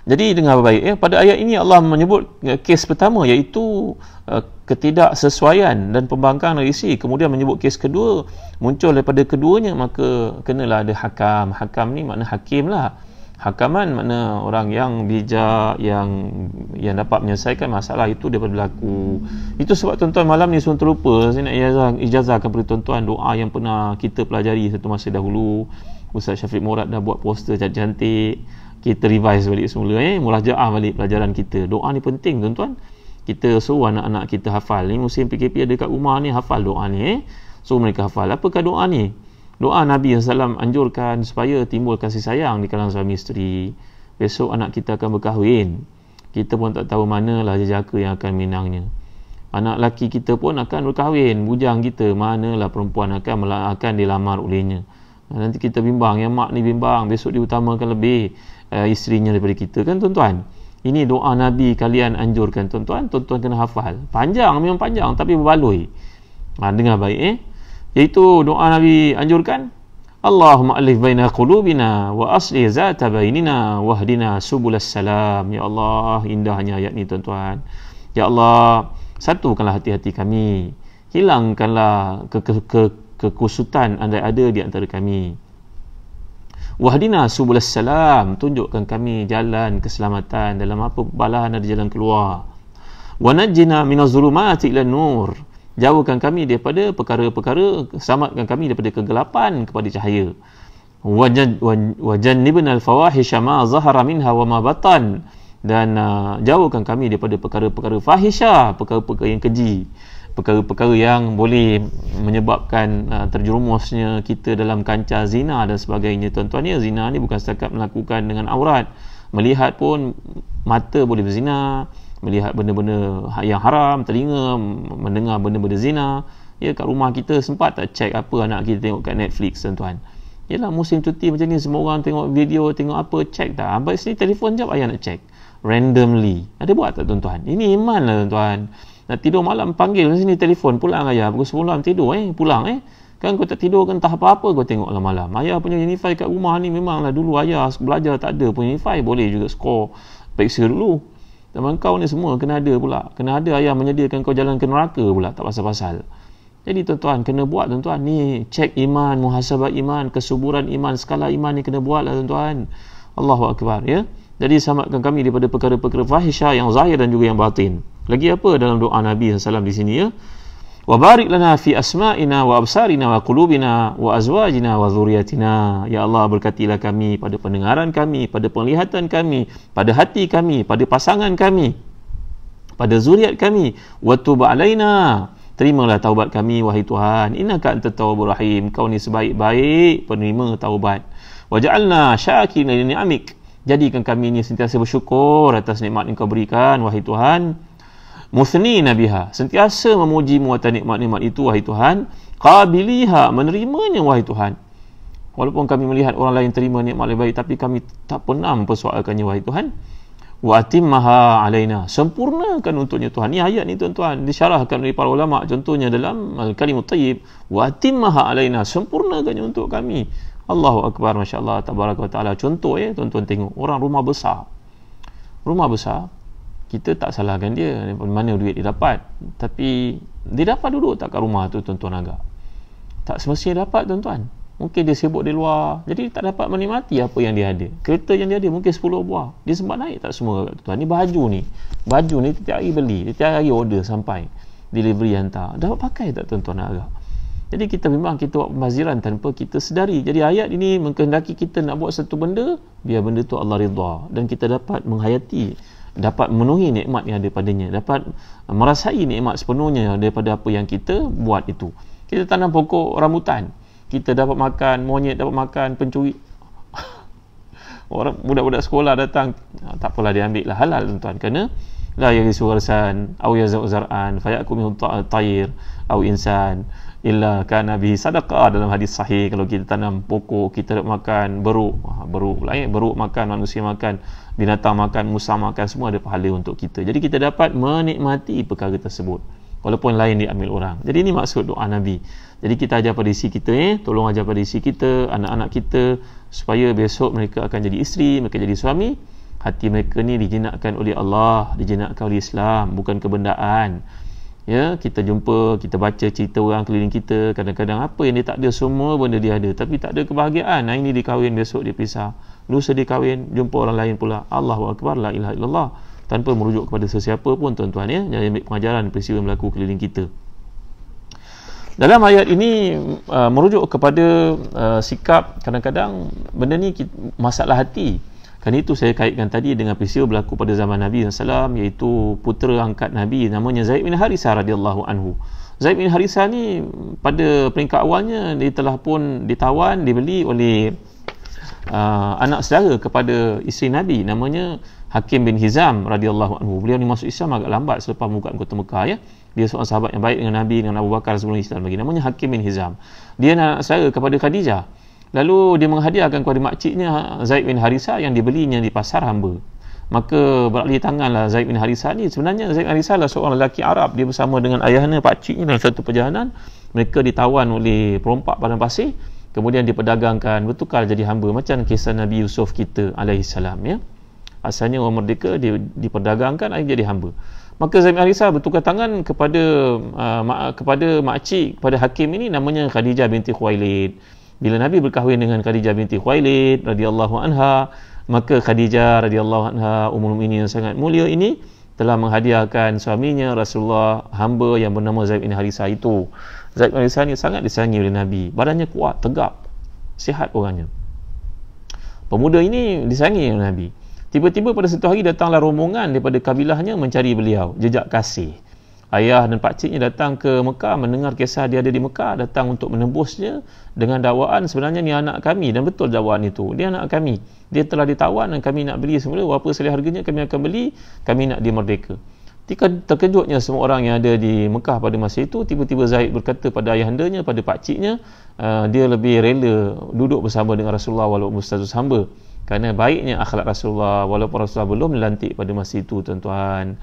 jadi dengar baik eh? Ya. pada ayat ini Allah menyebut ya, kes pertama iaitu uh, ketidaksesuaian dan pembangkang dari isi kemudian menyebut kes kedua muncul daripada keduanya maka kenalah ada hakam hakam ni makna hakim lah hakaman makna orang yang bijak yang yang dapat menyelesaikan masalah itu daripada berlaku itu sebab tuan-tuan malam ni sudah terlupa saya nak ijazah, ijazah kepada tuan-tuan doa yang pernah kita pelajari satu masa dahulu Ustaz Syafiq Murad dah buat poster cantik-cantik kita revise balik semula eh murajaah balik pelajaran kita doa ni penting tuan-tuan kita suruh anak-anak kita hafal ni musim PKP ada kat rumah ni hafal doa ni eh so mereka hafal apa kah doa ni doa Nabi SAW anjurkan supaya timbul kasih sayang di kalangan suami isteri besok anak kita akan berkahwin kita pun tak tahu manalah jejaka yang akan minangnya anak laki kita pun akan berkahwin bujang kita manalah perempuan akan akan dilamar olehnya nanti kita bimbang yang mak ni bimbang besok diutamakan lebih uh, isterinya daripada kita kan tuan-tuan ini doa Nabi kalian anjurkan tuan-tuan tuan-tuan kena hafal panjang memang panjang tapi berbaloi ha, dengar baik eh iaitu doa Nabi anjurkan Allahumma alif baina qulubina wa asli zata bainina wahdina subulas salam ya Allah indahnya ayat ni tuan-tuan ya Allah satukanlah hati-hati kami hilangkanlah ke, ke, ke kekusutan anda ada di antara kami Wahdina subulas salam Tunjukkan kami jalan keselamatan Dalam apa balahan ada jalan keluar Wanajina minazulumati ila nur Jauhkan kami daripada perkara-perkara Selamatkan kami daripada kegelapan kepada cahaya Wajannibun al-fawahisha ma zahara minha wa ma batan Dan uh, jauhkan kami daripada perkara-perkara fahisha Perkara-perkara yang keji perkara-perkara yang boleh menyebabkan uh, terjerumusnya kita dalam kancah zina dan sebagainya tuan-tuan ya zina ni bukan setakat melakukan dengan aurat melihat pun mata boleh berzina melihat benda-benda yang haram telinga mendengar benda-benda zina ya kat rumah kita sempat tak check apa anak kita tengok kat Netflix tuan-tuan Yelah musim cuti macam ni semua orang tengok video tengok apa check tak Abang sini telefon jap ayah nak check randomly ada buat tak tuan-tuan ini iman lah tuan-tuan nak tidur malam panggil sini telefon pulang ayah pukul 10 tidur eh pulang eh. Kan kau tak tidur kan tak apa-apa kau tengok lah malam. Ayah punya unify kat rumah ni memanglah dulu ayah belajar tak ada pun unify boleh juga score peksa dulu. Taman kau ni semua kena ada pula. Kena ada ayah menyediakan kau jalan ke neraka pula tak pasal-pasal. Jadi tuan-tuan kena buat tuan-tuan ni cek iman, muhasabah iman, kesuburan iman, skala iman ni kena buat lah tuan-tuan. Allahu Akbar ya. Jadi selamatkan kami daripada perkara-perkara fahisyah yang zahir dan juga yang batin. Lagi apa dalam doa Nabi SAW di sini ya? Wa barik lana fi asma'ina wa absarina wa qulubina wa azwajina wa dhuriyatina. Ya Allah berkatilah kami pada pendengaran kami, pada penglihatan kami, pada hati kami, pada pasangan kami, pada zuriat kami. Wa tub alaina. Terimalah taubat kami wahai Tuhan. Innaka antat tawwabur rahim. Kau ni sebaik-baik penerima taubat. Wa ja'alna syakirin li ni'amik. Jadikan kami ini sentiasa bersyukur atas nikmat yang kau berikan wahai Tuhan. Musni nabiha sentiasa memuji muatan nikmat-nikmat itu wahai Tuhan qabiliha menerimanya wahai Tuhan walaupun kami melihat orang lain terima nikmat lebih baik tapi kami tak pernah mempersoalkannya wahai Tuhan wa atimmaha alaina sempurnakan untuknya Tuhan ni ayat ni tuan-tuan disyarahkan oleh para ulama contohnya dalam al-kalimut tayyib wa atimmaha alaina sempurnakannya untuk kami Allahu akbar masya-Allah tabaraka taala contoh ya tuan-tuan tengok orang rumah besar rumah besar kita tak salahkan dia daripada mana duit dia dapat tapi dia dapat duduk tak kat rumah tu tuan-tuan agak tak semestinya dapat tuan-tuan mungkin dia sibuk di luar jadi tak dapat menikmati apa yang dia ada kereta yang dia ada mungkin 10 buah dia sempat naik tak semua kat tuan ni baju ni baju ni tiap hari beli tiap hari order sampai delivery hantar dapat pakai tak tuan-tuan agak jadi kita memang kita buat pembaziran tanpa kita sedari. Jadi ayat ini menghendaki kita nak buat satu benda, biar benda tu Allah redha dan kita dapat menghayati dapat memenuhi nikmat yang ada padanya dapat eh, merasai nikmat sepenuhnya daripada apa yang kita buat itu kita tanam pokok rambutan kita dapat makan monyet dapat makan pencuri orang budak-budak sekolah datang ah, tak apalah dia ambil lah halal tuan kerana la yarisu warsan aw yazu zar'an fayakum min tayr aw insan illa kana bi sadaqah dalam hadis sahih kalau kita tanam pokok kita dapat makan beruk ah, beruk lain beruk makan manusia makan binatang makan, musa makan semua ada pahala untuk kita. Jadi kita dapat menikmati perkara tersebut. Walaupun lain diambil orang. Jadi ini maksud doa Nabi. Jadi kita ajar pada isi kita eh. Tolong ajar pada isi kita, anak-anak kita. Supaya besok mereka akan jadi isteri, mereka jadi suami. Hati mereka ni dijinakkan oleh Allah. Dijinakkan oleh Islam. Bukan kebendaan. Ya, kita jumpa, kita baca cerita orang keliling kita. Kadang-kadang apa yang dia tak ada, semua benda dia ada. Tapi tak ada kebahagiaan. Nah ini dia besok dia pisah lu sedih kahwin jumpa orang lain pula Allahu akbar la ilaha illallah tanpa merujuk kepada sesiapa pun tuan-tuan ya jangan ambil pengajaran peristiwa yang berlaku keliling kita dalam ayat ini uh, merujuk kepada uh, sikap kadang-kadang benda ni masalah hati kan itu saya kaitkan tadi dengan peristiwa berlaku pada zaman Nabi SAW iaitu putera angkat Nabi namanya Zaid bin Harisah radhiyallahu anhu Zaid bin Harisah ni pada peringkat awalnya dia telah pun ditawan dibeli oleh uh, anak saudara kepada isteri Nabi namanya Hakim bin Hizam radhiyallahu anhu. Beliau ni masuk Islam agak lambat selepas membuka kota Mekah ya. Dia seorang sahabat yang baik dengan Nabi dengan Abu Bakar sebelum Islam lagi. Namanya Hakim bin Hizam. Dia anak saudara kepada Khadijah. Lalu dia menghadiahkan kepada makciknya ah, Zaid bin Harisah yang dibelinya di pasar hamba. Maka berakli tanganlah Zaid bin Harisah ni. Sebenarnya Zaid bin Harisah adalah seorang lelaki Arab. Dia bersama dengan ayahnya, pakciknya dalam satu perjalanan. Mereka ditawan oleh perompak pada pasir kemudian diperdagangkan bertukar jadi hamba macam kisah Nabi Yusuf kita alaihi salam ya asalnya orang merdeka di, diperdagangkan akhirnya jadi hamba maka Zaim Arisa bertukar tangan kepada uh, mak, kepada makcik kepada hakim ini namanya Khadijah binti Khuwailid bila Nabi berkahwin dengan Khadijah binti Khuwailid radhiyallahu anha maka Khadijah radhiyallahu anha umum ini yang sangat mulia ini telah menghadiahkan suaminya Rasulullah hamba yang bernama Zaim bin Harisah itu Zaid bin Sani sangat disayangi oleh Nabi. Badannya kuat, tegap, sihat orangnya. Pemuda ini disayangi oleh Nabi. Tiba-tiba pada satu hari datanglah rombongan daripada kabilahnya mencari beliau. Jejak kasih. Ayah dan pakciknya datang ke Mekah mendengar kisah dia ada di Mekah. Datang untuk menembusnya dengan dakwaan sebenarnya ni anak kami. Dan betul dakwaan itu. Dia anak kami. Dia telah ditawan dan kami nak beli semula. Apa selih harganya kami akan beli. Kami nak dia merdeka. Ketika terkejutnya semua orang yang ada di Mekah pada masa itu, tiba-tiba Zaid berkata pada ayahandanya, pada pakciknya, uh, dia lebih rela duduk bersama dengan Rasulullah walaupun status hamba. Kerana baiknya akhlak Rasulullah walaupun Rasulullah belum dilantik pada masa itu, tuan-tuan.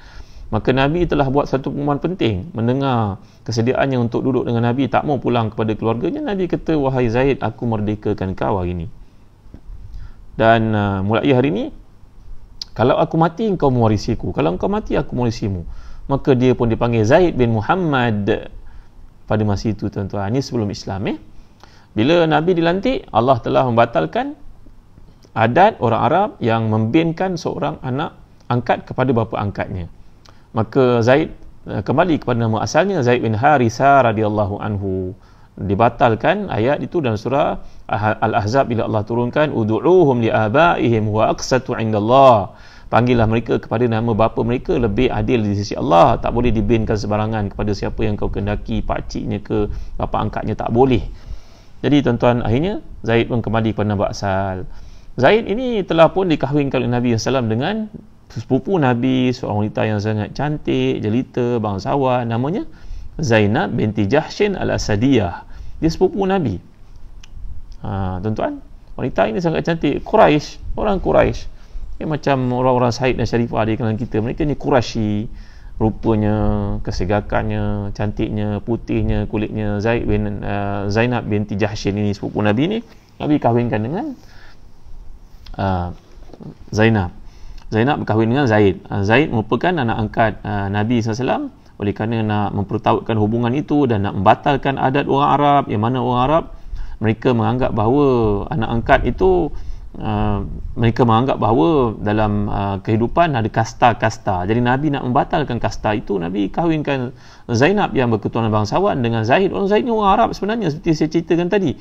Maka Nabi telah buat satu pengumuman penting mendengar kesediaannya untuk duduk dengan Nabi tak mau pulang kepada keluarganya Nabi kata wahai Zaid aku merdekakan kau hari ini dan uh, mulai hari ini kalau aku mati engkau mewarisiku kalau engkau mati aku mewarisimu maka dia pun dipanggil Zaid bin Muhammad pada masa itu tuan-tuan ini sebelum Islam eh bila Nabi dilantik Allah telah membatalkan adat orang Arab yang membinkan seorang anak angkat kepada bapa angkatnya maka Zaid eh, kembali kepada nama asalnya Zaid bin Harisa radhiyallahu anhu dibatalkan ayat itu dalam surah Al-Ahzab bila Allah turunkan udu'uhum li'abaihim wa aqsatu indallah panggillah mereka kepada nama bapa mereka lebih adil di sisi Allah tak boleh dibinkan sebarangan kepada siapa yang kau kendaki pakciknya ke bapa angkatnya tak boleh jadi tuan-tuan akhirnya Zaid pun kembali kepada Nabi Asal Zaid ini telah pun dikahwinkan oleh Nabi Sallam dengan sepupu Nabi seorang wanita yang sangat cantik jelita bangsawan namanya Zainab binti Jahshin al-Asadiyah dia sepupu Nabi. Ha, tuan-tuan, wanita ini sangat cantik. Quraisy, orang Quraisy. Ya, macam orang-orang Said dan Sharifah di kalangan kita. Mereka ni Quraisy rupanya, kesegakannya, cantiknya, putihnya, kulitnya Zaid bin uh, Zainab binti Jahshin ini sepupu Nabi ni. Nabi kahwinkan dengan uh, Zainab. Zainab berkahwin dengan Zaid. Uh, Zaid merupakan anak angkat uh, Nabi SAW oleh kerana nak mempertautkan hubungan itu dan nak membatalkan adat orang Arab yang mana orang Arab mereka menganggap bahawa anak angkat itu uh, mereka menganggap bahawa dalam uh, kehidupan ada kasta-kasta jadi Nabi nak membatalkan kasta itu Nabi kahwinkan Zainab yang berketuan bangsawan dengan Zahid orang oh, Zahid ni orang Arab sebenarnya seperti saya ceritakan tadi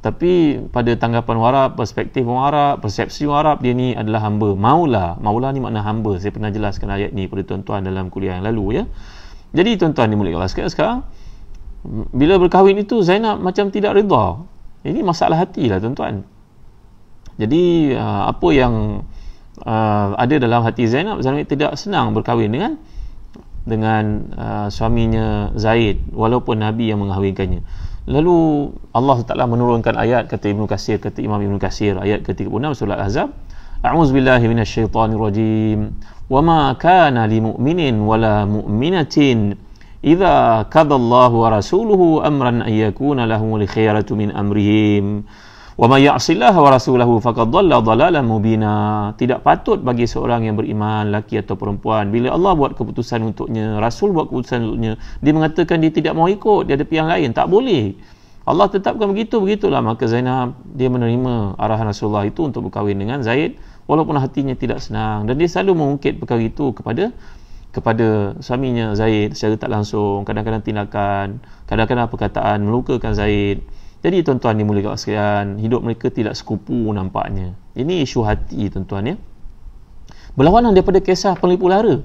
tapi pada tanggapan orang Arab, perspektif orang Arab, persepsi orang Arab dia ni adalah hamba. Maula. Maula ni makna hamba. Saya pernah jelaskan ayat ni kepada tuan-tuan dalam kuliah yang lalu. ya. Jadi tuan-tuan dimulakan Allah sekarang, sekarang bila berkahwin itu Zainab macam tidak redha. Ini masalah hati lah tuan-tuan. Jadi uh, apa yang uh, ada dalam hati Zainab, Zainab tidak senang berkahwin dengan dengan uh, suaminya Zaid walaupun Nabi yang mengahwinkannya. Lalu Allah Taala menurunkan ayat kata Ibnu Kasir kata Imam Ibnu Kasir ayat ke-36 surah Al-Ahzab أعوذ بالله من الشيطان الرجيم وما كان لمؤمن ولا مؤمنة إذا كذى الله ورسوله أمرا أن يكون له الخيرة من أمرهم وما يعص الله ورسوله فقد ضل ضلالا مبينا tidak patut bagi seorang yang beriman laki atau perempuan bila Allah buat keputusan untuknya Rasul buat keputusan untuknya dia mengatakan dia tidak mau ikut dia ada pihak lain tak boleh Allah tetapkan begitu begitulah maka Zainab dia menerima arahan Rasulullah itu untuk berkahwin dengan Zaid walaupun hatinya tidak senang dan dia selalu mengungkit perkara itu kepada kepada suaminya Zaid secara tak langsung kadang-kadang tindakan kadang-kadang perkataan melukakan Zaid jadi tuan-tuan ni mulia sekalian hidup mereka tidak sekupu nampaknya ini isu hati tuan-tuan ya berlawanan daripada kisah penipu lara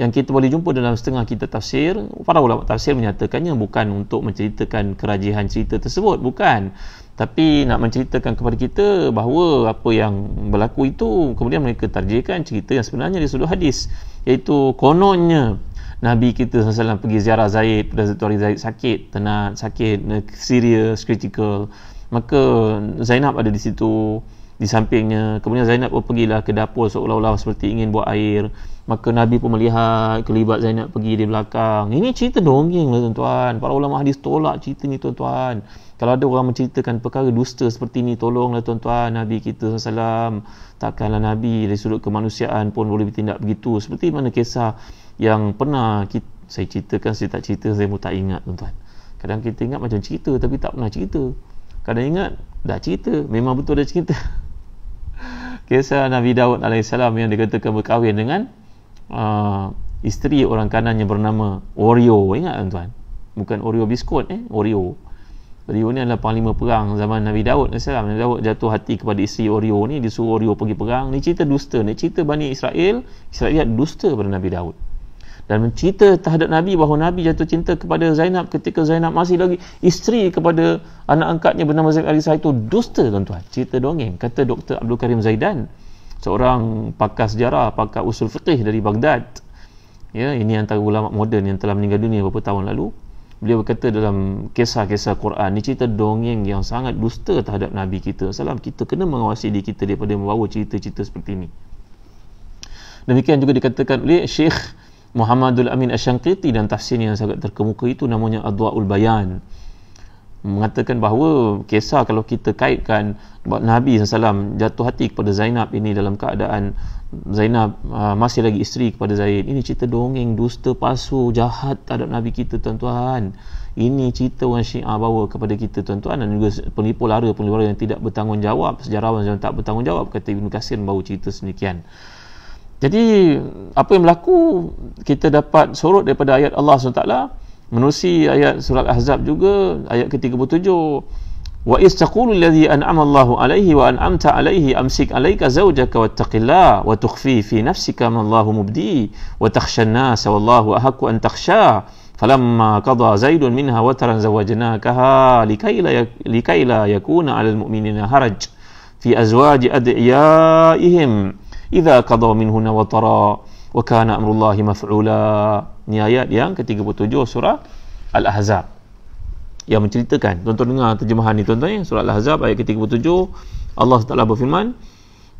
yang kita boleh jumpa dalam setengah kita tafsir para ulama tafsir menyatakannya bukan untuk menceritakan kerajihan cerita tersebut bukan tapi nak menceritakan kepada kita bahawa apa yang berlaku itu kemudian mereka tarjikan cerita yang sebenarnya di sudut hadis iaitu kononnya Nabi kita SAW pergi ziarah Zaid pada satu hari Zaid sakit tenat sakit serius, critical maka Zainab ada di situ di sampingnya kemudian Zainab pun pergilah ke dapur seolah-olah seperti ingin buat air maka Nabi pun melihat kelibat Zainab pergi di belakang ini cerita dongeng lah tuan-tuan para ulama hadis tolak cerita ni tuan-tuan kalau ada orang menceritakan perkara dusta seperti ini, tolonglah tuan-tuan Nabi kita SAW. Takkanlah Nabi dari sudut kemanusiaan pun boleh bertindak begitu. Seperti mana kisah yang pernah kita, saya ceritakan, saya tak cerita, saya pun tak ingat tuan-tuan. Kadang kita ingat macam cerita tapi tak pernah cerita kadang ingat dah cerita memang betul dah cerita kisah Nabi Daud AS yang dikatakan berkahwin dengan uh, isteri orang yang bernama Oreo ingat kan tuan bukan Oreo biskut eh Oreo Oreo ni adalah panglima perang zaman Nabi Daud AS Nabi Daud jatuh hati kepada isteri Oreo ni dia suruh Oreo pergi perang ni cerita dusta ni cerita Bani Israel Israel dusta pada Nabi Daud dan mencerita terhadap Nabi bahawa Nabi jatuh cinta kepada Zainab ketika Zainab masih lagi isteri kepada anak angkatnya bernama Zainab Ali itu dusta tuan-tuan cerita dongeng kata Dr. Abdul Karim Zaidan seorang pakar sejarah pakar usul fiqh dari Baghdad ya ini antara ulama moden yang telah meninggal dunia beberapa tahun lalu beliau berkata dalam kisah-kisah Quran ni cerita dongeng yang sangat dusta terhadap Nabi kita salam kita kena mengawasi diri kita daripada membawa cerita-cerita seperti ini demikian juga dikatakan oleh Syekh Muhammadul Amin Ashanqiti dan tafsir yang sangat terkemuka itu namanya Adwa'ul Bayan mengatakan bahawa kisah kalau kita kaitkan Nabi SAW jatuh hati kepada Zainab ini dalam keadaan Zainab aa, ah, masih lagi isteri kepada Zaid ini cerita dongeng, dusta, palsu, jahat terhadap Nabi kita tuan-tuan ini cerita orang syiah bawa kepada kita tuan-tuan dan juga penipu lara penipu lara yang tidak bertanggungjawab sejarawan yang tak bertanggungjawab kata Ibn Qasir bawa cerita semikian jadi apa yang berlaku kita dapat sorot daripada ayat Allah SWT menusi ayat surat Ahzab juga ayat ke-37 wa istaqulu alladhi an'ama Allahu alayhi wa an'amta alayhi amsik alayka zawjaka wattaqillah wa tukhfi fi nafsika ma Allahu mubdi wa takhsha an-nasa wallahu ahaqqu an takhsha falamma qada zaidun minha wa taran zawajnakaha likay ya, la yakuna 'alal mu'minina haraj fi azwaji adiyaihim إذا قضى منه وترى وكان أمر الله مفعولا ni yang ke-37 surah Al-Ahzab yang menceritakan tuan-tuan dengar terjemahan ni tuan-tuan ya? surah Al-Ahzab ayat ke-37 Allah Taala berfirman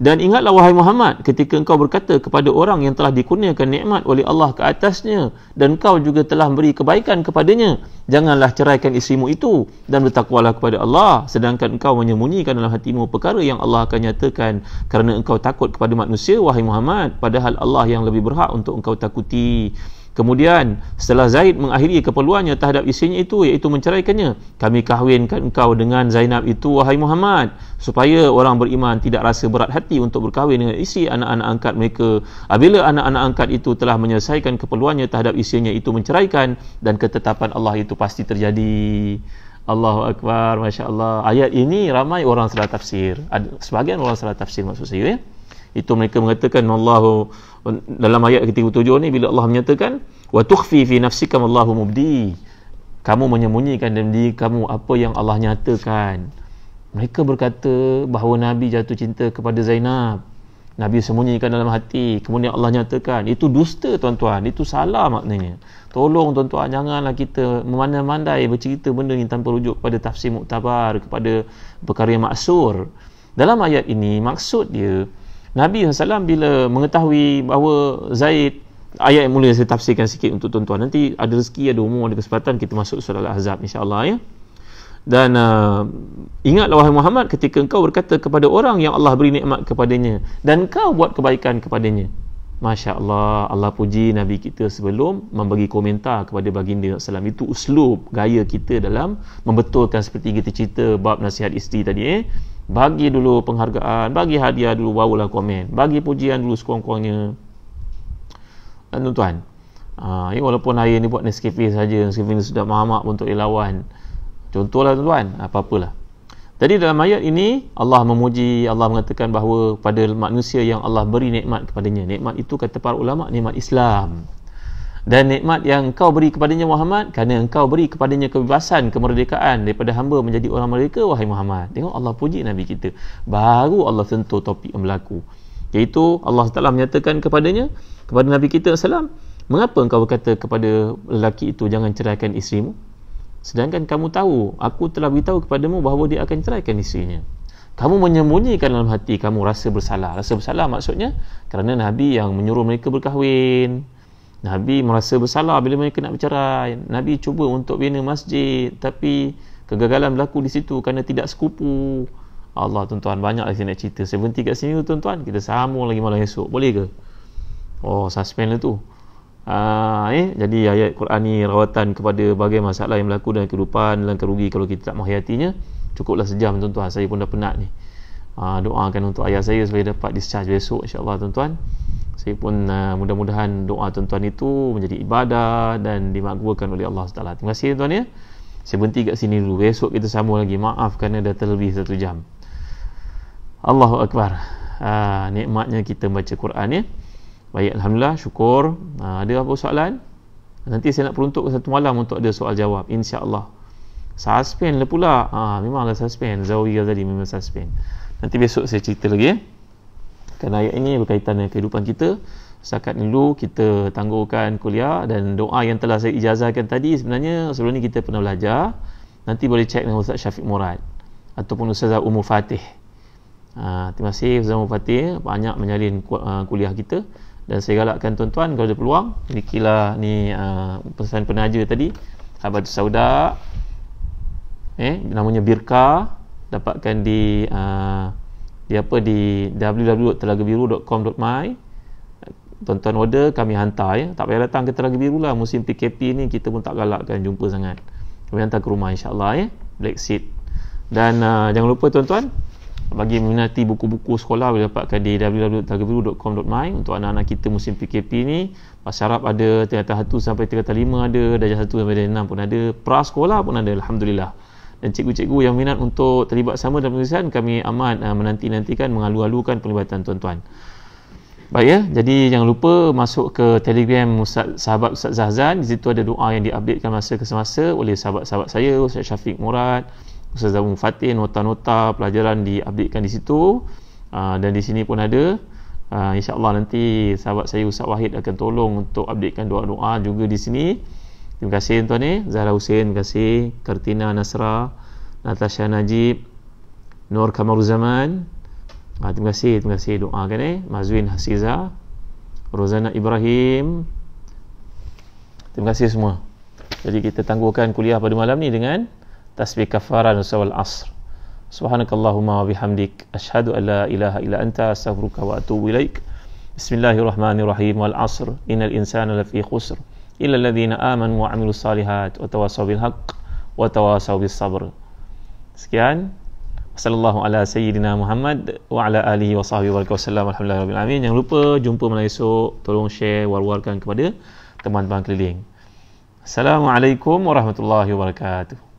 dan ingatlah wahai Muhammad ketika engkau berkata kepada orang yang telah dikurniakan nikmat oleh Allah ke atasnya dan engkau juga telah beri kebaikan kepadanya janganlah ceraikan isterimu itu dan bertakwalah kepada Allah sedangkan engkau menyembunyikan dalam hatimu perkara yang Allah akan nyatakan kerana engkau takut kepada manusia wahai Muhammad padahal Allah yang lebih berhak untuk engkau takuti Kemudian setelah Zaid mengakhiri keperluannya terhadap isinya itu iaitu menceraikannya, kami kahwinkan engkau dengan Zainab itu wahai Muhammad supaya orang beriman tidak rasa berat hati untuk berkahwin dengan isi anak-anak angkat mereka. Apabila anak-anak angkat itu telah menyelesaikan keperluannya terhadap isinya itu menceraikan dan ketetapan Allah itu pasti terjadi. Allahu Akbar, Masya Allah. Ayat ini ramai orang salah tafsir. sebagian orang salah tafsir maksud saya. Ya? itu mereka mengatakan Allah dalam ayat ke-37 ni bila Allah menyatakan wa tukhfi fi nafsika Allahu mubdi kamu menyembunyikan dalam diri kamu apa yang Allah nyatakan mereka berkata bahawa nabi jatuh cinta kepada Zainab Nabi sembunyikan dalam hati Kemudian Allah nyatakan Itu dusta tuan-tuan Itu salah maknanya Tolong tuan-tuan Janganlah kita memandai-mandai Bercerita benda ini tanpa rujuk Kepada tafsir muktabar Kepada perkara yang maksur Dalam ayat ini Maksud dia Nabi SAW bila mengetahui bahawa Zaid ayat yang mulia saya tafsirkan sikit untuk tuan-tuan nanti ada rezeki ada umur ada kesempatan kita masuk surah al-ahzab insya ya dan uh, ingatlah wahai Muhammad ketika engkau berkata kepada orang yang Allah beri nikmat kepadanya dan kau buat kebaikan kepadanya masya-Allah Allah puji nabi kita sebelum memberi komentar kepada baginda saw itu uslub gaya kita dalam membetulkan seperti kita cerita bab nasihat isteri tadi eh bagi dulu penghargaan, bagi hadiah dulu, barulah komen. Bagi pujian dulu sekurang-kurangnya. Dan eh, tuan-tuan, uh, walaupun air ni buat Nescafe saja, Nescafe ni sudah mamak untuk ilawan. Contohlah tuan-tuan, apa-apalah. Jadi dalam ayat ini, Allah memuji, Allah mengatakan bahawa kepada manusia yang Allah beri nikmat kepadanya. Nikmat itu kata para ulama, nikmat Islam dan nikmat yang engkau beri kepadanya Muhammad kerana engkau beri kepadanya kebebasan kemerdekaan daripada hamba menjadi orang mereka wahai Muhammad tengok Allah puji Nabi kita baru Allah sentuh topik yang berlaku iaitu Allah SWT menyatakan kepadanya kepada Nabi kita SAW mengapa engkau berkata kepada lelaki itu jangan ceraikan isterimu sedangkan kamu tahu aku telah beritahu kepadamu bahawa dia akan ceraikan isterinya kamu menyembunyikan dalam hati kamu rasa bersalah rasa bersalah maksudnya kerana Nabi yang menyuruh mereka berkahwin Nabi merasa bersalah bila mereka nak bercerai. Nabi cuba untuk bina masjid tapi kegagalan berlaku di situ kerana tidak sekupu. Allah tuan-tuan banyak lagi saya nak cerita. 70 kat sini tu tuan-tuan kita sambung lagi malam esok. Boleh ke? Oh, suspense lah tu. Uh, eh? jadi ayat Quran ni rawatan kepada bagai masalah yang berlaku dalam kehidupan dalam kerugi kalau kita tak menghayatinya cukuplah sejam tuan-tuan saya pun dah penat ni uh, doakan untuk ayah saya supaya dapat discharge besok insyaAllah tuan-tuan saya pun uh, mudah-mudahan doa tuan-tuan itu menjadi ibadah dan dimakbulkan oleh Allah SWT terima kasih tuan-tuan ya saya berhenti kat sini dulu besok kita sambung lagi maaf kerana dah terlebih satu jam Allahu Akbar uh, nikmatnya kita baca Quran ya baik Alhamdulillah syukur uh, ada apa soalan? nanti saya nak peruntuk satu malam untuk ada soal jawab Insya Allah. suspend lah pula ha, memanglah suspend Zawiyah tadi memang suspend nanti besok saya cerita lagi ya kerana ayat ini berkaitan dengan kehidupan kita setakat dulu kita tangguhkan kuliah dan doa yang telah saya ijazahkan tadi sebenarnya sebelum ni kita pernah belajar nanti boleh cek dengan Ustaz Syafiq Murad ataupun Ustaz Umur Fatih ha, terima kasih Ustaz Umur Fatih banyak menyalin ha, kuliah kita dan saya galakkan tuan-tuan kalau ada peluang milikilah ni uh, pesan penaja tadi Abad Sauda eh, namanya Birka dapatkan di uh, di apa di www.telagabiru.com.my tuan-tuan order kami hantar ya tak payah datang ke Telaga Biru lah musim PKP ni kita pun tak galakkan jumpa sangat kami hantar ke rumah insyaAllah ya black seat dan uh, jangan lupa tuan-tuan bagi minati buku-buku sekolah boleh dapatkan di www.telagabiru.com.my untuk anak-anak kita musim PKP ni pasarap ada tingkatan 1 sampai tingkatan 5 ada darjah 1 sampai darjah 6 pun ada prasekolah pun ada Alhamdulillah dan cikgu-cikgu yang minat untuk terlibat sama dalam penulisan kami amat uh, menanti-nantikan mengalu-alukan penglibatan tuan-tuan baik ya jadi jangan lupa masuk ke telegram Ustaz, sahabat Ustaz Zahzan di situ ada doa yang diupdatekan masa ke semasa oleh sahabat-sahabat saya Ustaz Syafiq Murad Ustaz Abu Fatin nota-nota pelajaran diupdatekan di situ uh, dan di sini pun ada uh, ah, insyaAllah nanti sahabat saya Ustaz Wahid akan tolong untuk updatekan doa-doa juga di sini Terima kasih tuan-tuan eh. Zahra Hussein, terima kasih. Kartina Nasra, Natasha Najib, Nur Kamar Zaman. Ah, terima kasih, terima kasih doa kan eh. Mazwin Hasiza, Rozana Ibrahim. Terima kasih semua. Jadi kita tangguhkan kuliah pada malam ni dengan tasbih kafaran usawal asr. Subhanakallahumma wa bihamdik ashhadu an la ilaha illa anta astaghfiruka wa atubu ilaik. Bismillahirrahmanirrahim. Wal asr. Innal insana lafi khusr. إلا الذين آمنوا وعملوا الصالحات وتواصوا بالحق وتواصوا بالصبر سكيان صلى الله على سيدنا محمد وعلى آله وصحبه وسلم الحمد لله رب العالمين jangan lupa jumpa malam esok tolong share war-warkan kepada teman-teman keliling Assalamualaikum warahmatullahi wabarakatuh